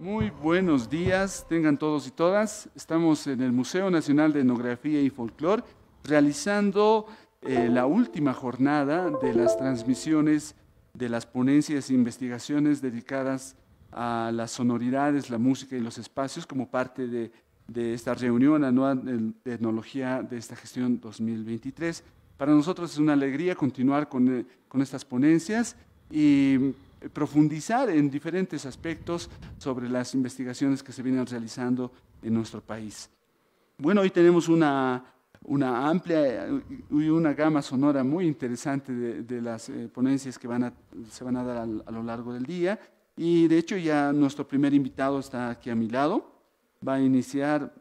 Muy buenos días, tengan todos y todas. Estamos en el Museo Nacional de Etnografía y Folklore realizando eh, la última jornada de las transmisiones de las ponencias e investigaciones dedicadas a las sonoridades, la música y los espacios como parte de, esta reunión anual de etnología de esta gestión 2023. Para nosotros es una alegría continuar con, eh, con estas ponencias y profundizar en diferentes aspectos sobre las investigaciones que se vienen realizando en nuestro país. Bueno, hoy tenemos una, una amplia y una gama sonora muy interesante de, las eh, ponencias que van se van a dar a lo largo del día. Y de hecho ya nuestro primer invitado está aquí a mi lado. Va a iniciar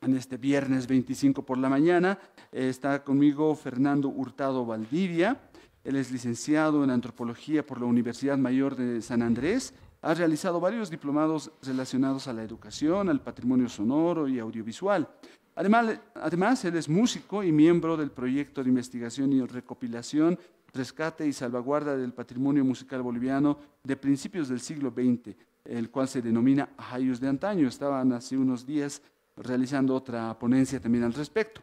en este viernes 25 por la mañana. Eh, está conmigo Fernando Hurtado Valdivia. Él es licenciado en antropología por la Universidad Mayor de San Andrés. Ha realizado varios diplomados relacionados a la educación, al patrimonio sonoro y audiovisual. Además, además, él es músico y miembro del proyecto de investigación y recopilación, rescate y salvaguarda del patrimonio musical boliviano de principios del siglo XX, el cual se denomina Ajayos de Antaño. Estaban hace unos días realizando otra ponencia también al respecto.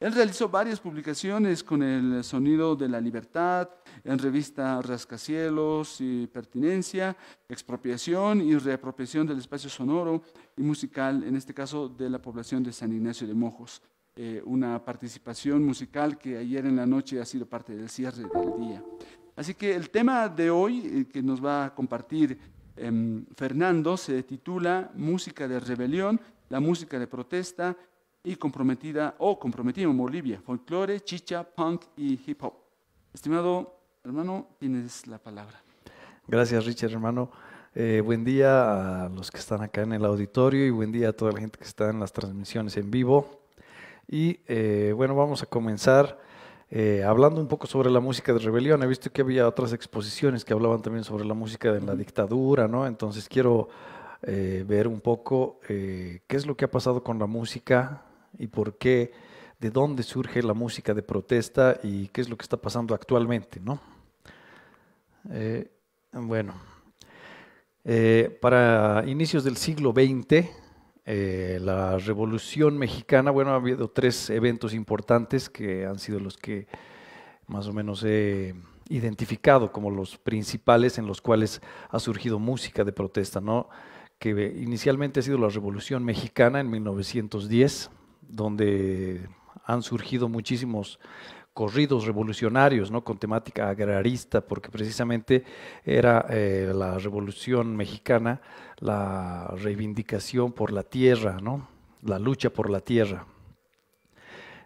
Él realizó varias publicaciones con el Sonido de la Libertad, en revista Rascacielos y Pertinencia, Expropiación y Reapropiación del Espacio Sonoro y Musical, en este caso de la población de San Ignacio de Mojos. Eh, una participación musical que ayer en la noche ha sido parte del cierre del día. Así que el tema de hoy eh, que nos va a compartir em, Fernando se titula Música de Rebelión la música de protesta y comprometida o comprometida en Bolivia, folclore, chicha, punk y hip hop. Estimado hermano, tienes la palabra. Gracias Richard, hermano. Eh, buen día a los que están acá en el auditorio y buen día a toda la gente que está en las transmisiones en vivo. Y eh, bueno, vamos a comenzar eh, hablando un poco sobre la música de rebelión. He visto que había otras exposiciones que hablaban también sobre la música de la dictadura, ¿no? Entonces quiero eh, ver un poco eh, qué es lo que ha pasado con la música y por qué, de dónde surge la música de protesta y qué es lo que está pasando actualmente, ¿no? Eh, bueno, para inicios del siglo XX, la Revolución Mexicana, bueno, ha habido tres eventos importantes que han sido los que más o menos he identificado como los principales en los cuales ha surgido música de protesta, ¿no? que inicialmente ha sido la Revolución Mexicana en 1910, donde han surgido muchísimos corridos revolucionarios, ¿no? con temática agrarista, porque precisamente era eh, la Revolución Mexicana la reivindicación por la tierra, ¿no? la lucha por la tierra.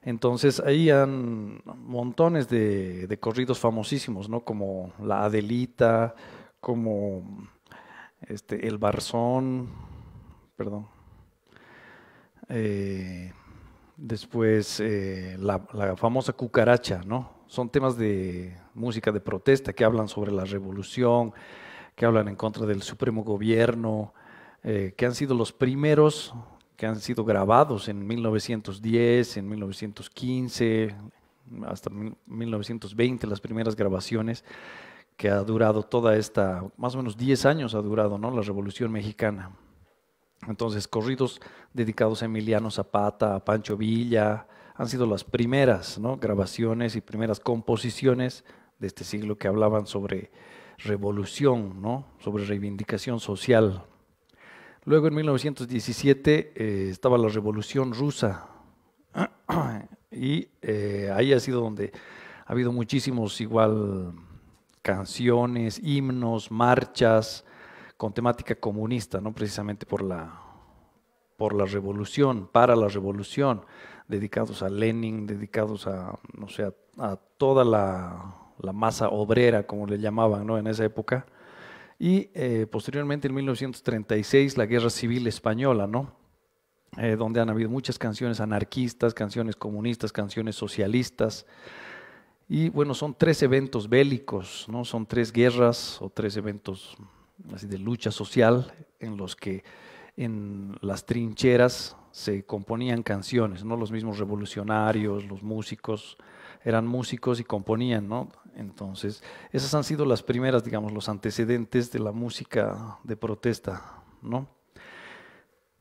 Entonces ahí han montones de, de corridos famosísimos, ¿no? como La Adelita, como este, el Barzón, perdón. Eh, después eh, la, famosa cucaracha, ¿no? Son temas de música de protesta que hablan sobre la revolución, que hablan en contra del supremo gobierno, eh, que han sido los primeros que han sido grabados en 1910, en 1915, hasta 1920, las primeras grabaciones que ha durado toda esta, más o menos 10 años ha durado, ¿no? La Revolución Mexicana. Entonces, corridos dedicados a Emiliano Zapata, a Pancho Villa, han sido las primeras grabaciones y primeras composiciones de este siglo que hablaban sobre revolución, ¿no? sobre reivindicación social. Luego en 1917 eh, estaba la revolución rusa y eh, ahí ha sido donde ha habido muchísimos igual canciones, himnos, marchas con temática comunista, no precisamente por la, por la revolución, para la revolución, dedicados a Lenin, dedicados a, no sé, a, toda la, la, masa obrera, como le llamaban ¿no? en esa época. Y eh, posteriormente en 1936 la Guerra Civil Española, ¿no? Eh, donde han habido muchas canciones anarquistas, canciones comunistas, canciones socialistas. Y bueno, son tres eventos bélicos, ¿no? son tres guerras o tres eventos así de lucha social en los que en las trincheras se componían canciones, ¿no? los mismos revolucionarios, los músicos, eran músicos y componían, ¿no? Entonces, esas han sido las primeras, digamos, los antecedentes de la música de protesta, ¿no?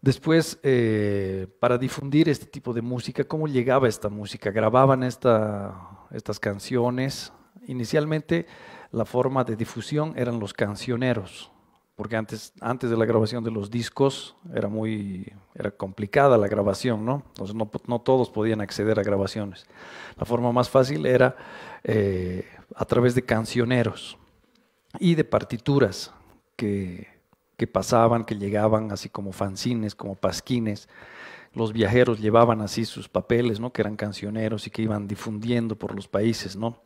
Después, eh, para difundir este tipo de música, ¿cómo llegaba esta música? Grababan esta estas canciones. Inicialmente la forma de difusión eran los cancioneros, porque antes, antes de la grabación de los discos era muy era complicada la grabación, ¿no? Entonces no, todos podían acceder a grabaciones. La forma más fácil era eh, a través de cancioneros y de partituras que, que pasaban, que llegaban, así como fanzines, como pasquines los viajeros llevaban así sus papeles, ¿no? que eran cancioneros y que iban difundiendo por los países. ¿no?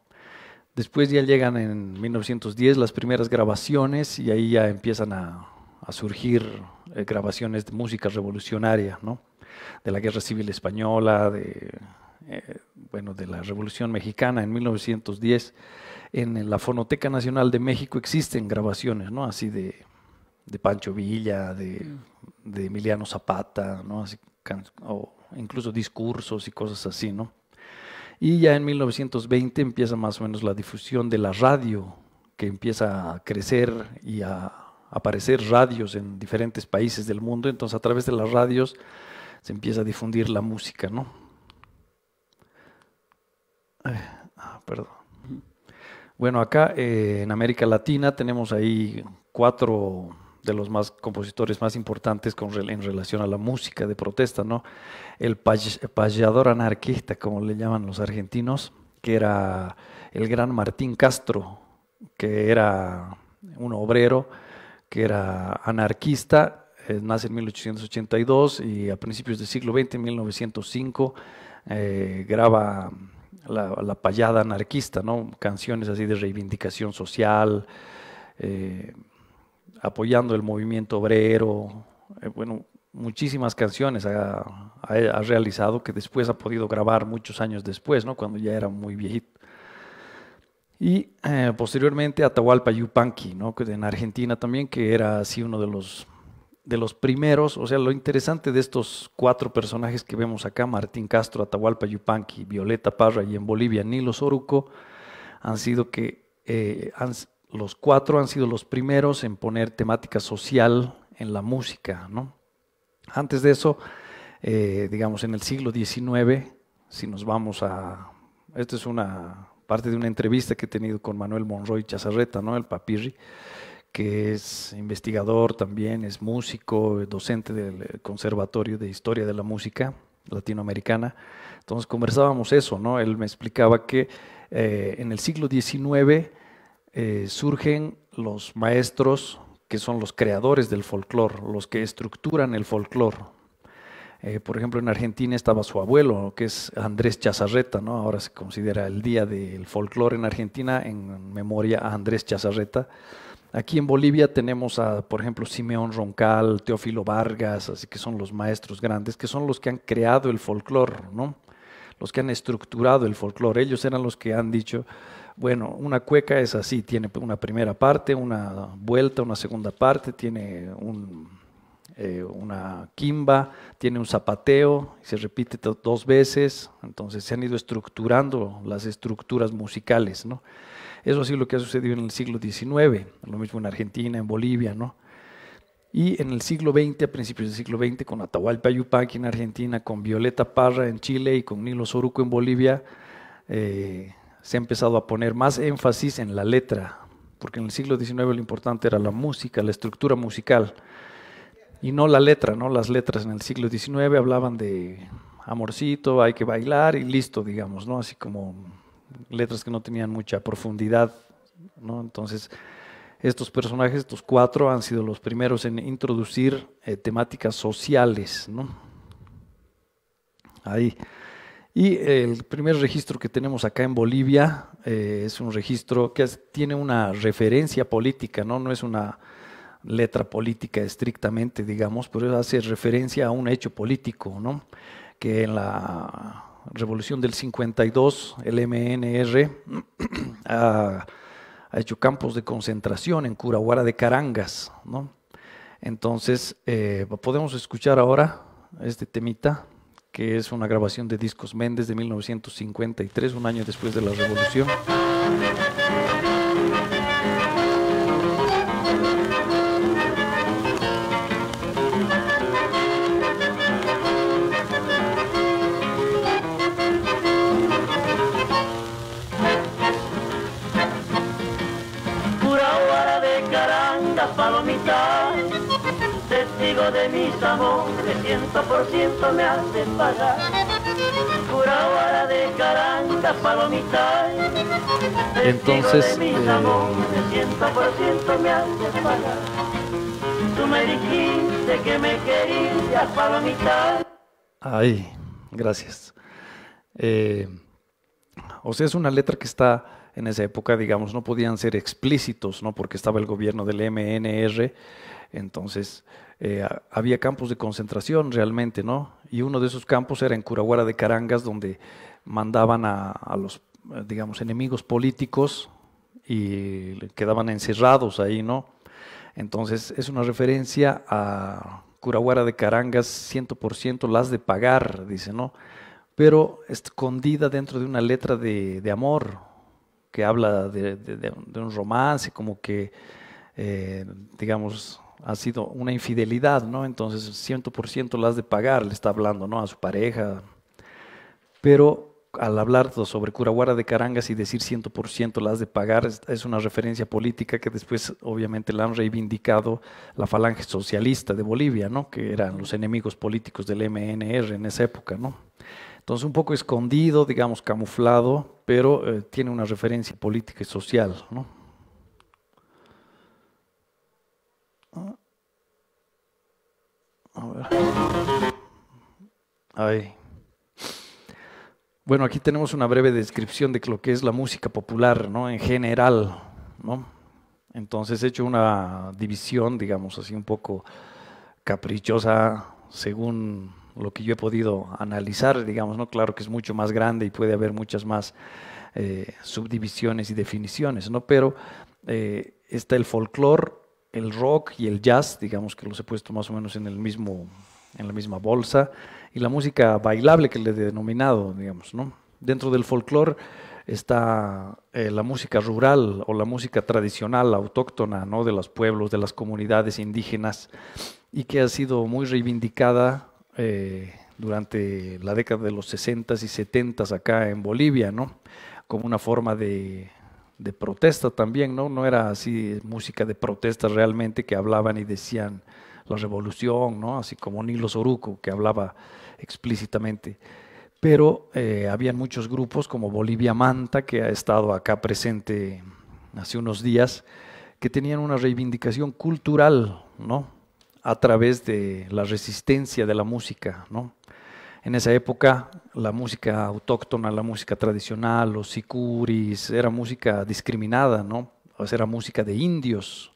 Después ya llegan en 1910 las primeras grabaciones y ahí ya empiezan a, surgir eh, grabaciones de música revolucionaria, ¿no? de la Guerra Civil Española, de, eh, bueno, de la Revolución Mexicana en 1910. En la Fonoteca Nacional de México existen grabaciones, ¿no? Así de, Pancho Villa, mm. de, Emiliano Zapata, ¿no? Así, o incluso discursos y cosas así, ¿no? Y ya en 1920 empieza más o menos la difusión de la radio, que empieza a crecer y a aparecer radios en diferentes países del mundo. Entonces a través de las radios se empieza a difundir la música, ¿no? Ah, perdón. Bueno, acá eh, en América Latina tenemos ahí cuatro de los más compositores más importantes con, en relación a la música de protesta, ¿no? El payador anarquista, como le llaman los argentinos, que era el gran Martín Castro, que era un obrero, que era anarquista, nace en 1882 y a principios del siglo XX, 1905, eh, graba la, payada anarquista, ¿no? Canciones así de reivindicación social. Eh, apoyando el movimiento obrero, eh, bueno, muchísimas canciones ha, realizado que después ha podido grabar muchos años después, ¿no? cuando ya era muy viejito. Y eh, posteriormente Atahualpa Yupanqui, ¿no? en Argentina también, que era así uno de los, de los primeros. O sea, lo interesante de estos cuatro personajes que vemos acá, Martín Castro, Atahualpa Yupanqui, Violeta Parra y en Bolivia Nilo Soruco, han sido que eh, han, los cuatro han sido los primeros en poner temática social en la música. ¿no? Antes de eso, eh, digamos en el siglo XIX, si nos vamos a... Esta es una parte de una entrevista que he tenido con Manuel Monroy Chazarreta, ¿no? el papirri, que es investigador también, es músico, docente del Conservatorio de Historia de la Música Latinoamericana. Entonces conversábamos eso, ¿no? él me explicaba que eh, en el siglo XIX eh, surgen los maestros que son los creadores del folclore, los que estructuran el folclore. Eh, por ejemplo, en Argentina estaba su abuelo, que es Andrés Chazarreta, ahora se considera el Día del Folclore en Argentina en memoria a Andrés Chazarreta. Aquí en Bolivia tenemos a, por ejemplo, Simeón Roncal, Teófilo Vargas, así que son los maestros grandes, que son los que han creado el folclore, ¿no? los que han estructurado el folclore. Ellos eran los que han dicho, bueno, una cueca es así, tiene una primera parte, una vuelta, una segunda parte, tiene un, eh, una quimba, tiene un zapateo, se repite dos veces, entonces se han ido estructurando las estructuras musicales, ¿no? Eso ha sido lo que ha sucedido en el siglo XIX, lo mismo en Argentina, en Bolivia, ¿no? Y en el siglo XX, a principios del siglo XX, con Atahualpa Yupanqui en Argentina, con Violeta Parra en Chile y con Nilo Soruco en Bolivia, eh, se ha empezado a poner más énfasis en la letra, porque en el siglo XIX lo importante era la música, la estructura musical, y no la letra, ¿no? Las letras en el siglo XIX hablaban de amorcito, hay que bailar y listo, digamos, ¿no? Así como letras que no tenían mucha profundidad, ¿no? Entonces, estos personajes, estos cuatro, han sido los primeros en introducir eh, temáticas sociales, ¿no? Ahí. Y el primer registro que tenemos acá en Bolivia eh, es un registro que tiene una referencia política, ¿no? no es una letra política estrictamente, digamos, pero hace referencia a un hecho político, ¿no? que en la revolución del 52 el MNR ha, hecho campos de concentración en Curaguara de Carangas. ¿no? Entonces, eh, podemos escuchar ahora este temita que es una grabación de Discos Méndez de 1953, un año después de la Revolución. de mis amores, ciento por ciento me hacen pagar. de caranga, palomita. Entonces, de mis eh, amores, ciento por ciento me hacen pagar. Tú me dijiste que me querías, palomita. Ay, gracias. Eh, o sea, es una letra que está en esa época, digamos, no podían ser explícitos, ¿no? Porque estaba el gobierno del MNR, entonces eh, había campos de concentración realmente, ¿no? Y uno de esos campos era en Curaguara de Carangas, donde mandaban a, los, eh, digamos, enemigos políticos y quedaban encerrados ahí, ¿no? Entonces es una referencia a Curaguara de Carangas, 100% las de pagar, dice, ¿no? Pero escondida dentro de una letra de, amor, que habla de, un romance, como que, eh, digamos, ha sido una infidelidad, ¿no? Entonces, 100% la has de pagar, le está hablando, ¿no? A su pareja. Pero al hablar sobre Curaguara de Carangas y decir 100% la has de pagar, es una referencia política que después, obviamente, la han reivindicado la falange socialista de Bolivia, ¿no? Que eran los enemigos políticos del MNR en esa época, ¿no? Entonces, un poco escondido, digamos, camuflado, pero eh, tiene una referencia política y social, ¿no? Bueno, aquí tenemos una breve descripción de lo que es la música popular, ¿no? En general, ¿no? Entonces he hecho una división, digamos así, un poco caprichosa según lo que yo he podido analizar, digamos, ¿no? Claro que es mucho más grande y puede haber muchas más eh, subdivisiones y definiciones, ¿no? Pero eh, está el folclore, el rock y el jazz, digamos que los he puesto más o menos en, el mismo, en la misma bolsa, y la música bailable que le he denominado, digamos, ¿no? Dentro del folclore está eh, la música rural o la música tradicional, autóctona, ¿no? De los pueblos, de las comunidades indígenas, y que ha sido muy reivindicada eh, durante la década de los 60s y 70s acá en Bolivia, ¿no? Como una forma de de protesta también, ¿no? No era así música de protesta realmente que hablaban y decían la revolución, ¿no? Así como Nilo Soruco que hablaba explícitamente. Pero eh, había muchos grupos como Bolivia Manta, que ha estado acá presente hace unos días, que tenían una reivindicación cultural, ¿no? A través de la resistencia de la música, ¿no? en esa época la música autóctona, la música tradicional, los sicuris, era música discriminada, ¿no? era música de indios.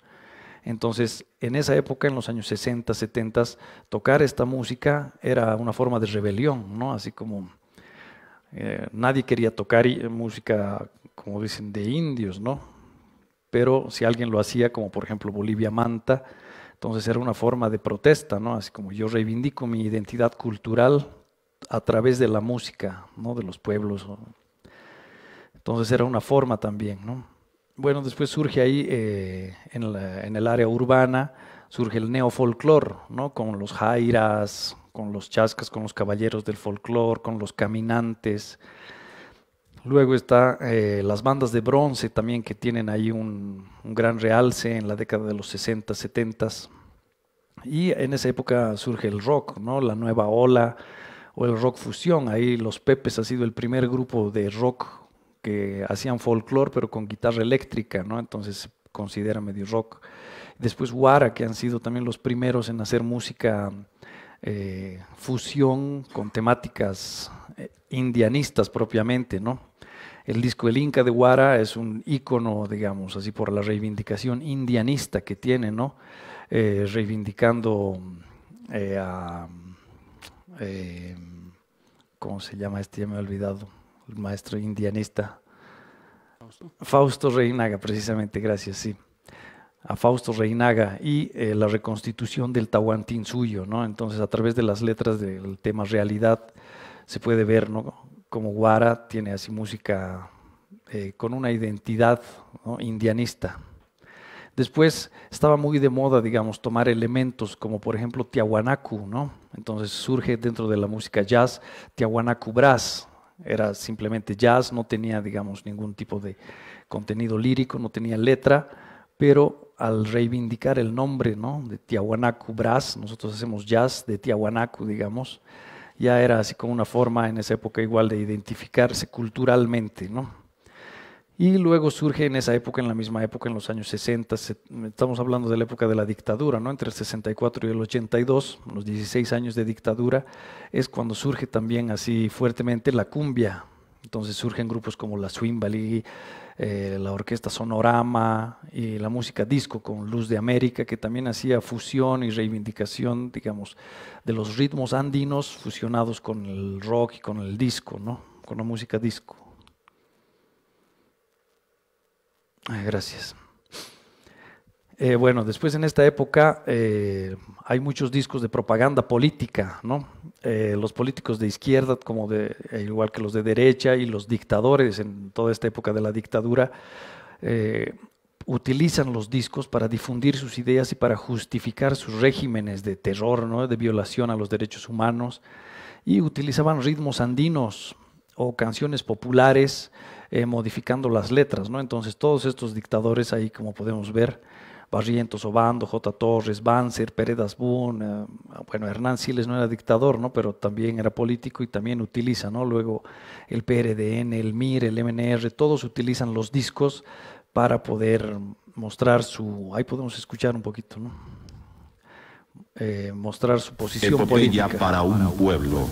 Entonces, en esa época, en los años 60, 70, tocar esta música era una forma de rebelión, ¿no? Así como eh, nadie quería tocar música, como dicen, de indios, ¿no? Pero si alguien lo hacía, como por ejemplo Bolivia Manta, entonces era una forma de protesta, ¿no? Así como yo reivindico mi identidad cultural a través de la música, ¿no? De los pueblos. Entonces era una forma también, ¿no? Bueno, después surge ahí eh, en, el área urbana, surge el neofolclor, ¿no? Con los jairas, con los chascas, con los caballeros del folclor, con los caminantes. Luego está eh, las bandas de bronce también que tienen ahí un, gran realce en la década de los 60, 70. Y en esa época surge el rock, ¿no? La nueva ola, o el rock fusión. Ahí los Pepes ha sido el primer grupo de rock que hacían folclore, pero con guitarra eléctrica, ¿no? Entonces se considera medio rock. Después Wara, que han sido también los primeros en hacer música eh, fusión con temáticas eh, indianistas propiamente, ¿no? El disco El Inca de Wara es un ícono, digamos, así por la reivindicación indianista que tiene, ¿no? Eh, reivindicando a eh, ¿cómo se llama este? Ya me he olvidado, el maestro indianista. Fausto, Reinaga, precisamente, gracias, sí. A Fausto Reinaga y eh, la reconstitución del Tahuantín suyo, ¿no? Entonces, a través de las letras del tema realidad, se puede ver, ¿no? Como Guara tiene así música eh, con una identidad indianista. Después estaba muy de moda, digamos, tomar elementos como por ejemplo Tiahuanacu, ¿no? Entonces surge dentro de la música jazz Tiahuanacu Brass. Era simplemente jazz, no tenía, digamos, ningún tipo de contenido lírico, no tenía letra, pero al reivindicar el nombre, ¿no? De Tiahuanacu Brass, nosotros hacemos jazz de Tiahuanacu, digamos, ya era así como una forma en esa época igual de identificarse culturalmente, ¿no? Y luego surge en esa época, en la misma época, en los años 60, estamos hablando de la época de la dictadura, ¿no? entre el 64 y el 82, los 16 años de dictadura, es cuando surge también así fuertemente la cumbia. Entonces surgen grupos como la Swimbali, eh, la orquesta Sonorama y la música disco con Luz de América, que también hacía fusión y reivindicación, digamos, de los ritmos andinos fusionados con el rock y con el disco, ¿no? con la música disco. gracias. Eh, bueno, después en esta época eh, hay muchos discos de propaganda política, ¿no? Eh, los políticos de izquierda, como de, igual que los de derecha, y los dictadores en toda esta época de la dictadura, utilizan los discos para difundir sus ideas y para justificar sus regímenes de terror, ¿no? de violación a los derechos humanos, y utilizaban ritmos andinos o canciones populares eh, modificando las letras, ¿no? Entonces todos estos dictadores ahí, como podemos ver, Barrientos, Obando, J. Torres, Banzer, Peredas Boon, eh, bueno, Hernán Siles no era dictador, ¿no? Pero también era político y también utiliza, ¿no? Luego el PRDN, el MIR, el MNR, todos utilizan los discos para poder mostrar su... Ahí podemos escuchar un poquito, ¿no? Eh, mostrar su posición política. para un pueblo.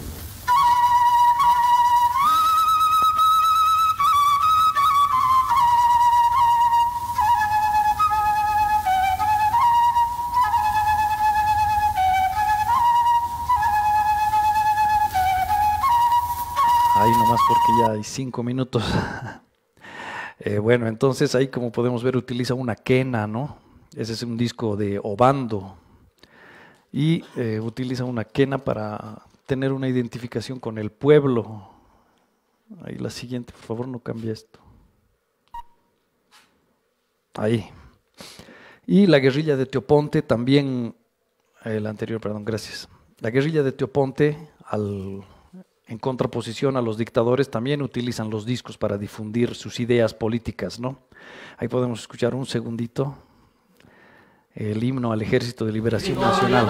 cinco minutos. Eh, bueno, entonces ahí como podemos ver utiliza una quena, ¿no? Ese es un disco de Obando. Y eh, utiliza una quena para tener una identificación con el pueblo. Ahí la siguiente, por favor, no cambie esto. Ahí. Y la guerrilla de Teoponte también, el anterior, perdón, gracias. La guerrilla de Teoponte al en contraposición a los dictadores, también utilizan los discos para difundir sus ideas políticas, ¿no? Ahí podemos escuchar un segundito el himno al Ejército de Liberación Nacional.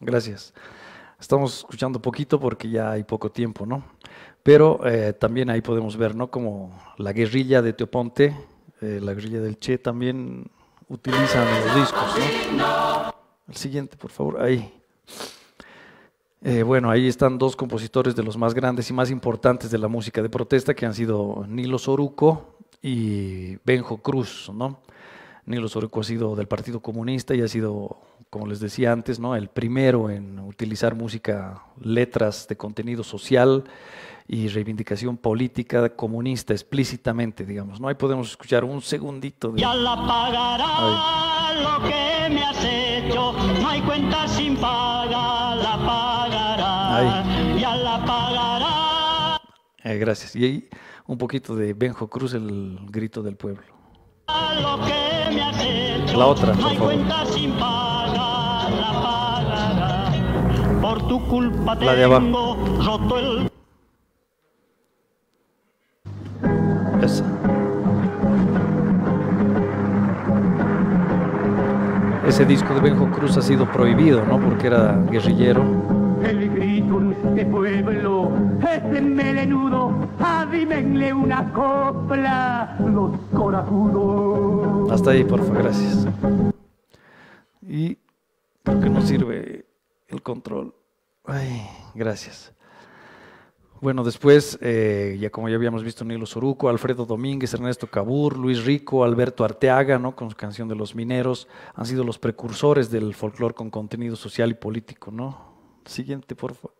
Gracias. Estamos escuchando poquito porque ya hay poco tiempo, ¿no? Pero eh, también ahí podemos ver, ¿no? Como la guerrilla de Teoponte eh, la Grilla del Che también utilizan los discos. ¿no? El siguiente, por favor, ahí. Eh, bueno, ahí están dos compositores de los más grandes y más importantes de la música de protesta, que han sido Nilo Soruco y Benjo Cruz, ¿no? Nilo Soruco ha sido del Partido Comunista y ha sido, como les decía antes, ¿no? el primero en utilizar música, letras de contenido social y reivindicación política comunista explícitamente, digamos. ¿no? Ahí podemos escuchar un segundito. De... Ya la pagará lo que me has hecho, no hay cuenta sin pagar, la pagará, ya la pagará. Eh, gracias. Y ahí un poquito de Benjo Cruz, el grito del pueblo. la otra, cuenta sin la pagará. Por tu culpa de roto el Ese disco de Benjo Cruz ha sido prohibido, ¿no? Porque era guerrillero. El este pueblo, melenudo, una copla, los Hasta ahí, porfa, gracias. Y porque qué no sirve el control. Ay, gracias. Bueno, después, eh, ya como ya habíamos visto, Nilo Soruco, Alfredo Domínguez, Ernesto Cabur, Luis Rico, Alberto Arteaga, ¿no? con su canción de los mineros, han sido los precursores del folclore con contenido social y político, ¿no? Siguiente, por favor.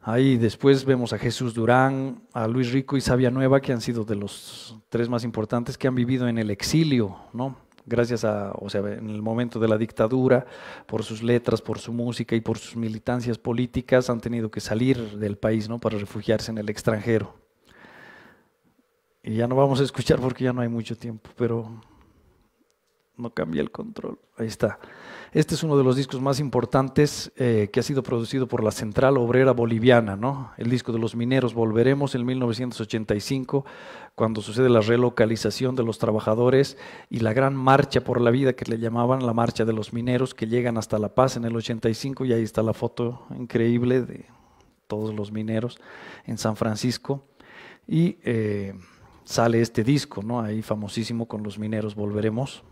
Ahí después vemos a Jesús Durán, a Luis Rico y Sabia Nueva, que han sido de los tres más importantes que han vivido en el exilio, ¿no? gracias a, o sea, en el momento de la dictadura, por sus letras, por su música y por sus militancias políticas, han tenido que salir del país ¿no? para refugiarse en el extranjero. Y ya no vamos a escuchar porque ya no hay mucho tiempo, pero no cambia el control. Ahí está. Este es uno de los discos más importantes eh, que ha sido producido por la Central Obrera Boliviana, ¿no? El disco de los mineros Volveremos en 1985, cuando sucede la relocalización de los trabajadores y la gran marcha por la vida que le llamaban la marcha de los mineros que llegan hasta La Paz en el 85 y ahí está la foto increíble de todos los mineros en San Francisco y eh, sale este disco, ¿no? Ahí famosísimo con los mineros Volveremos.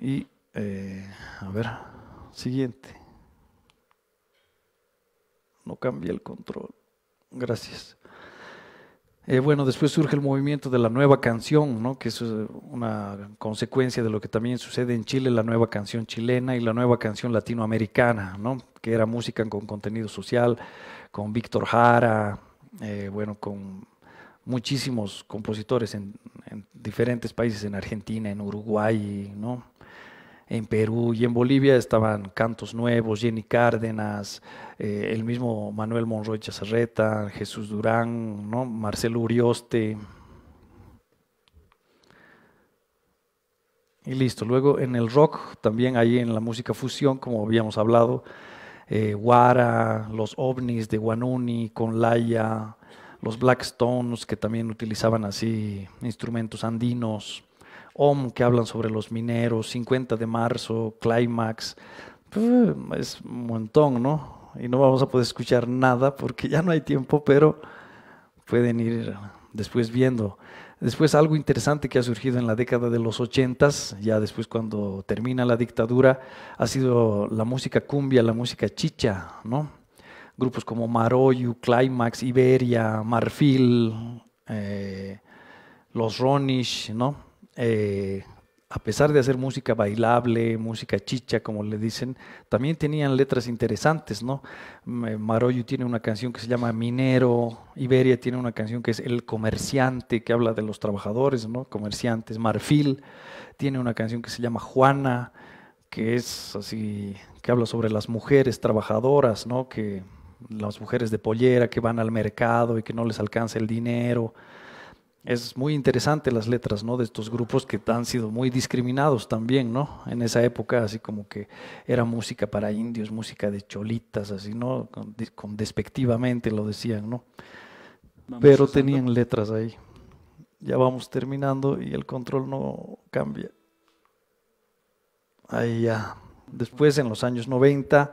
Y, eh, a ver, siguiente. No cambia el control. Gracias. Eh, bueno, después surge el movimiento de la nueva canción, ¿no? que es eh, una consecuencia de lo que también sucede en Chile, la nueva canción chilena y la nueva canción latinoamericana, ¿no? que era música con contenido social, con Víctor Jara, eh, bueno, con muchísimos compositores en, diferentes países, en Argentina, en Uruguay, ¿no? en Perú y en Bolivia estaban Cantos Nuevos, Jenny Cárdenas, eh, el mismo Manuel Monroy Chazarreta, Jesús Durán, ¿no? Marcelo Urioste. Y listo. Luego en el rock, también ahí en la música fusión, como habíamos hablado, eh, Guara, los ovnis de Guanuni, Conlaya, los Blackstones, que también utilizaban así instrumentos andinos, OM, que hablan sobre los mineros, 50 de marzo, Climax, pues, es un montón, ¿no? Y no vamos a poder escuchar nada porque ya no hay tiempo, pero pueden ir después viendo. Después algo interesante que ha surgido en la década de los 80, ya después cuando termina la dictadura, ha sido la música cumbia, la música chicha, ¿no? grupos como Maroyu, Climax, Iberia, Marfil, eh, los Ronish, ¿no? Eh, a pesar de hacer música bailable, música chicha, como le dicen, también tenían letras interesantes, ¿no? Maroyu tiene una canción que se llama Minero, Iberia tiene una canción que es El Comerciante, que habla de los trabajadores, ¿no? Comerciantes, Marfil tiene una canción que se llama Juana, que es así, que habla sobre las mujeres trabajadoras, ¿no? Que las mujeres de pollera que van al mercado y que no les alcanza el dinero. Es muy interesante las letras, ¿no? De estos grupos que han sido muy discriminados también, ¿no? En esa época, así como que era música para indios, música de cholitas, así, ¿no? Con, despectivamente lo decían, ¿no? Pero tenían letras ahí. Ya vamos terminando y el control no cambia. Ahí ya. Después, en los años 90,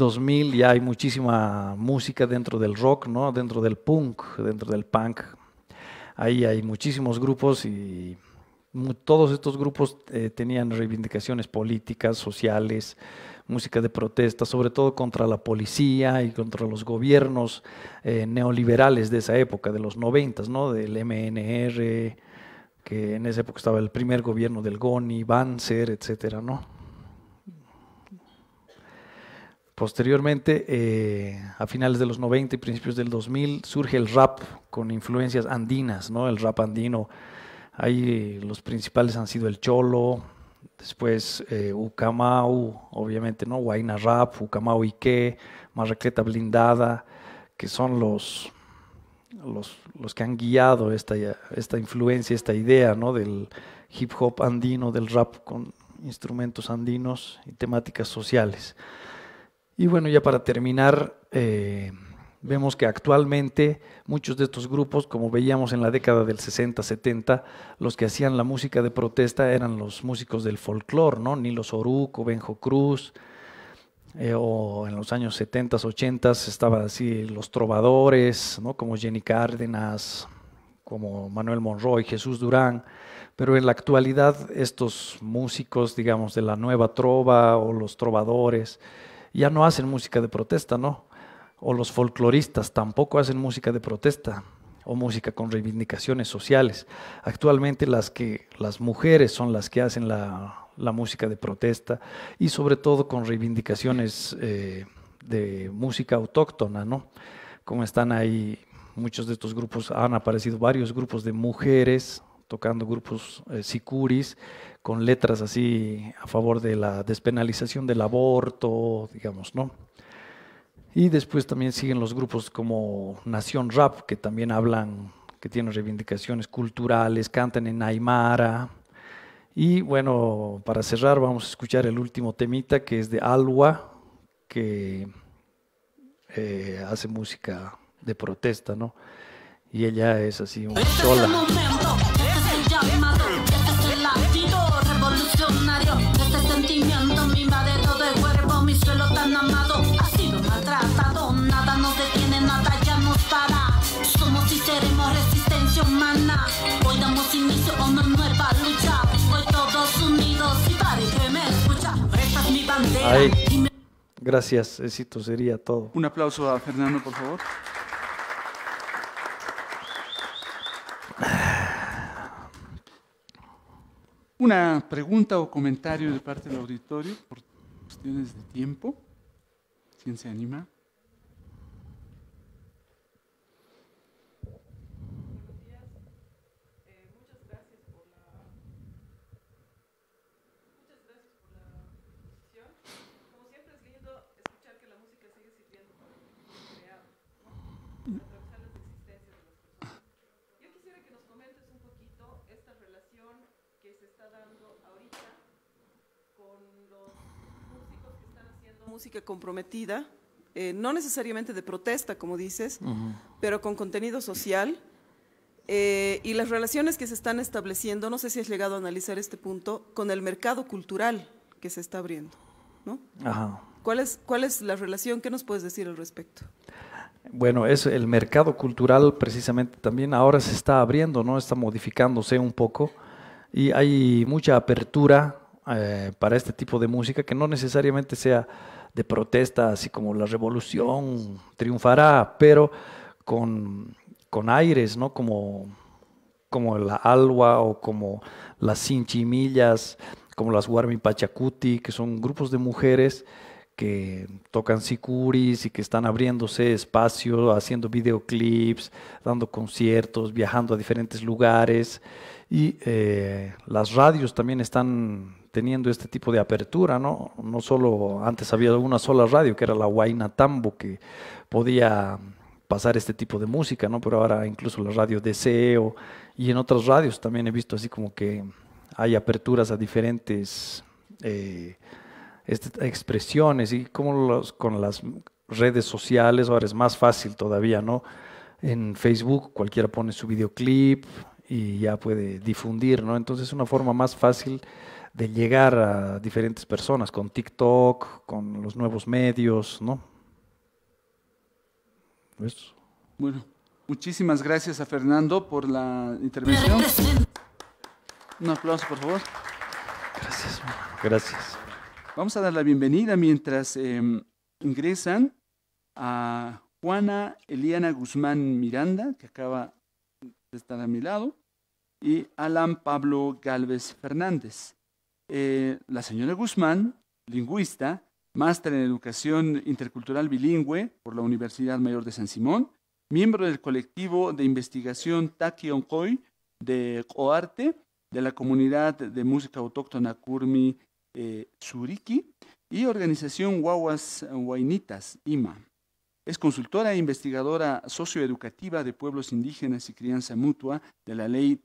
2000 ya hay muchísima música dentro del rock, ¿no? dentro del punk, dentro del punk. Ahí hay muchísimos grupos y todos estos grupos eh, tenían reivindicaciones políticas, sociales, música de protesta, sobre todo contra la policía y contra los gobiernos eh, neoliberales de esa época, de los noventas, ¿no? del MNR, que en esa época estaba el primer gobierno del Goni, Banzer, etcétera, ¿no? Posteriormente, eh, a finales de los 90 y principios del 2000, surge el rap con influencias andinas, ¿no? El rap andino. Ahí eh, los principales han sido el cholo, después eh, Ucamau, obviamente, ¿no? Huayna Rap, Ucamau Ike, Marraqueta Blindada, que son los, los, los, que han guiado esta, esta influencia, esta idea, ¿no? Del hip hop andino, del rap con instrumentos andinos y temáticas sociales. Y bueno, ya para terminar, eh, vemos que actualmente muchos de estos grupos, como veíamos en la década del 60-70, los que hacían la música de protesta eran los músicos del folclore, ¿no? Nilo Soruco, Benjo Cruz, eh, o en los años 70, 80 estaban así los trovadores, ¿no? como Jenny Cárdenas, como Manuel Monroy, Jesús Durán, pero en la actualidad estos músicos, digamos, de la nueva trova o los trovadores, ya no hacen música de protesta, ¿no? O los folcloristas tampoco hacen música de protesta o música con reivindicaciones sociales. Actualmente las que las mujeres son las que hacen la, música de protesta y sobre todo con reivindicaciones eh, de música autóctona, ¿no? Como están ahí muchos de estos grupos, han aparecido varios grupos de mujeres tocando grupos eh, sikuris, sicuris con letras así a favor de la despenalización del aborto, digamos, ¿no? Y después también siguen los grupos como Nación Rap, que también hablan, que tienen reivindicaciones culturales, cantan en Aymara. Y bueno, para cerrar vamos a escuchar el último temita que es de Alwa, que eh, hace música de protesta, ¿no? Y ella es así, un sola. Gracias, éxito sería todo. Un aplauso a Fernando, por favor. Una pregunta o comentario de parte del auditorio por cuestiones de tiempo. ¿Quién se anima? música comprometida, eh, no necesariamente de protesta, como dices, pero con contenido social. Eh, y las relaciones que se están estableciendo, no sé si has llegado a analizar este punto, con el mercado cultural que se está abriendo. ¿no? ¿Cuál, es, ¿Cuál es la relación? ¿Qué nos puedes decir al respecto? Bueno, es el mercado cultural precisamente también ahora se está abriendo, ¿no? Está modificándose un poco y hay mucha apertura eh, para este tipo de música que no necesariamente sea de protesta, así como la revolución triunfará, pero con, aires, ¿no? Como, como la Alwa o como las Sinchimillas, como las Warmi Pachacuti, que son grupos de mujeres que tocan sicuris y que están abriéndose espacio, haciendo videoclips, dando conciertos, viajando a diferentes lugares. Y eh, las radios también están teniendo este tipo de apertura, ¿no? No solo antes había una sola radio, que era la Huayna Tambo, que podía pasar este tipo de música, ¿no? Pero ahora incluso la radio DCEO y en otras radios también he visto así como que hay aperturas a diferentes eh, este, expresiones y como los, con las redes sociales ahora es más fácil todavía, ¿no? En Facebook cualquiera pone su videoclip y ya puede difundir, ¿no? Entonces es una forma más fácil de llegar a diferentes personas con TikTok, con los nuevos medios, ¿no? Pues, bueno, muchísimas gracias a Fernando por la intervención. Un aplauso, por favor. Gracias. Gracias. Vamos a dar la bienvenida mientras em, ingresan a Juana Eliana Guzmán Miranda, que acaba de estar a mi lado, y Alan Pablo Galvez Fernández. Eh, la señora Guzmán, lingüista, máster en educación intercultural bilingüe por la Universidad Mayor de San Simón, miembro del colectivo de investigación Taki Onkoy de Coarte, de la comunidad de música autóctona Kurmi Suriki eh, y organización Guaguas Huainitas, IMA. Es consultora e investigadora socioeducativa de pueblos indígenas y crianza mutua de la ley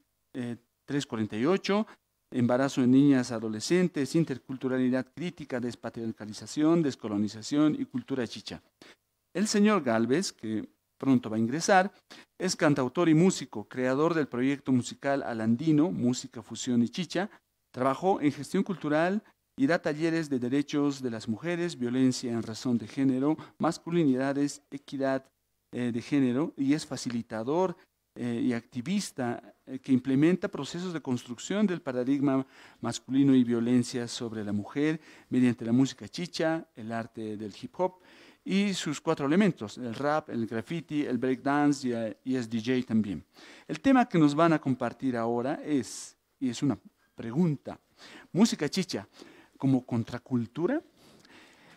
348 eh, embarazo en niñas, adolescentes, interculturalidad crítica, despatriarcalización, descolonización y cultura chicha. El señor Galvez, que pronto va a ingresar, es cantautor y músico, creador del proyecto musical Alandino, Música, Fusión y Chicha, trabajó en gestión cultural y da talleres de derechos de las mujeres, violencia en razón de género, masculinidades, equidad eh, de género y es facilitador eh, y activista eh, que implementa procesos de construcción del paradigma masculino y violencia sobre la mujer mediante la música chicha, el arte del hip hop y sus cuatro elementos, el rap, el graffiti, el breakdance y, el, eh, y DJ también. El tema que nos van a compartir ahora es, y es una pregunta, música chicha como contracultura,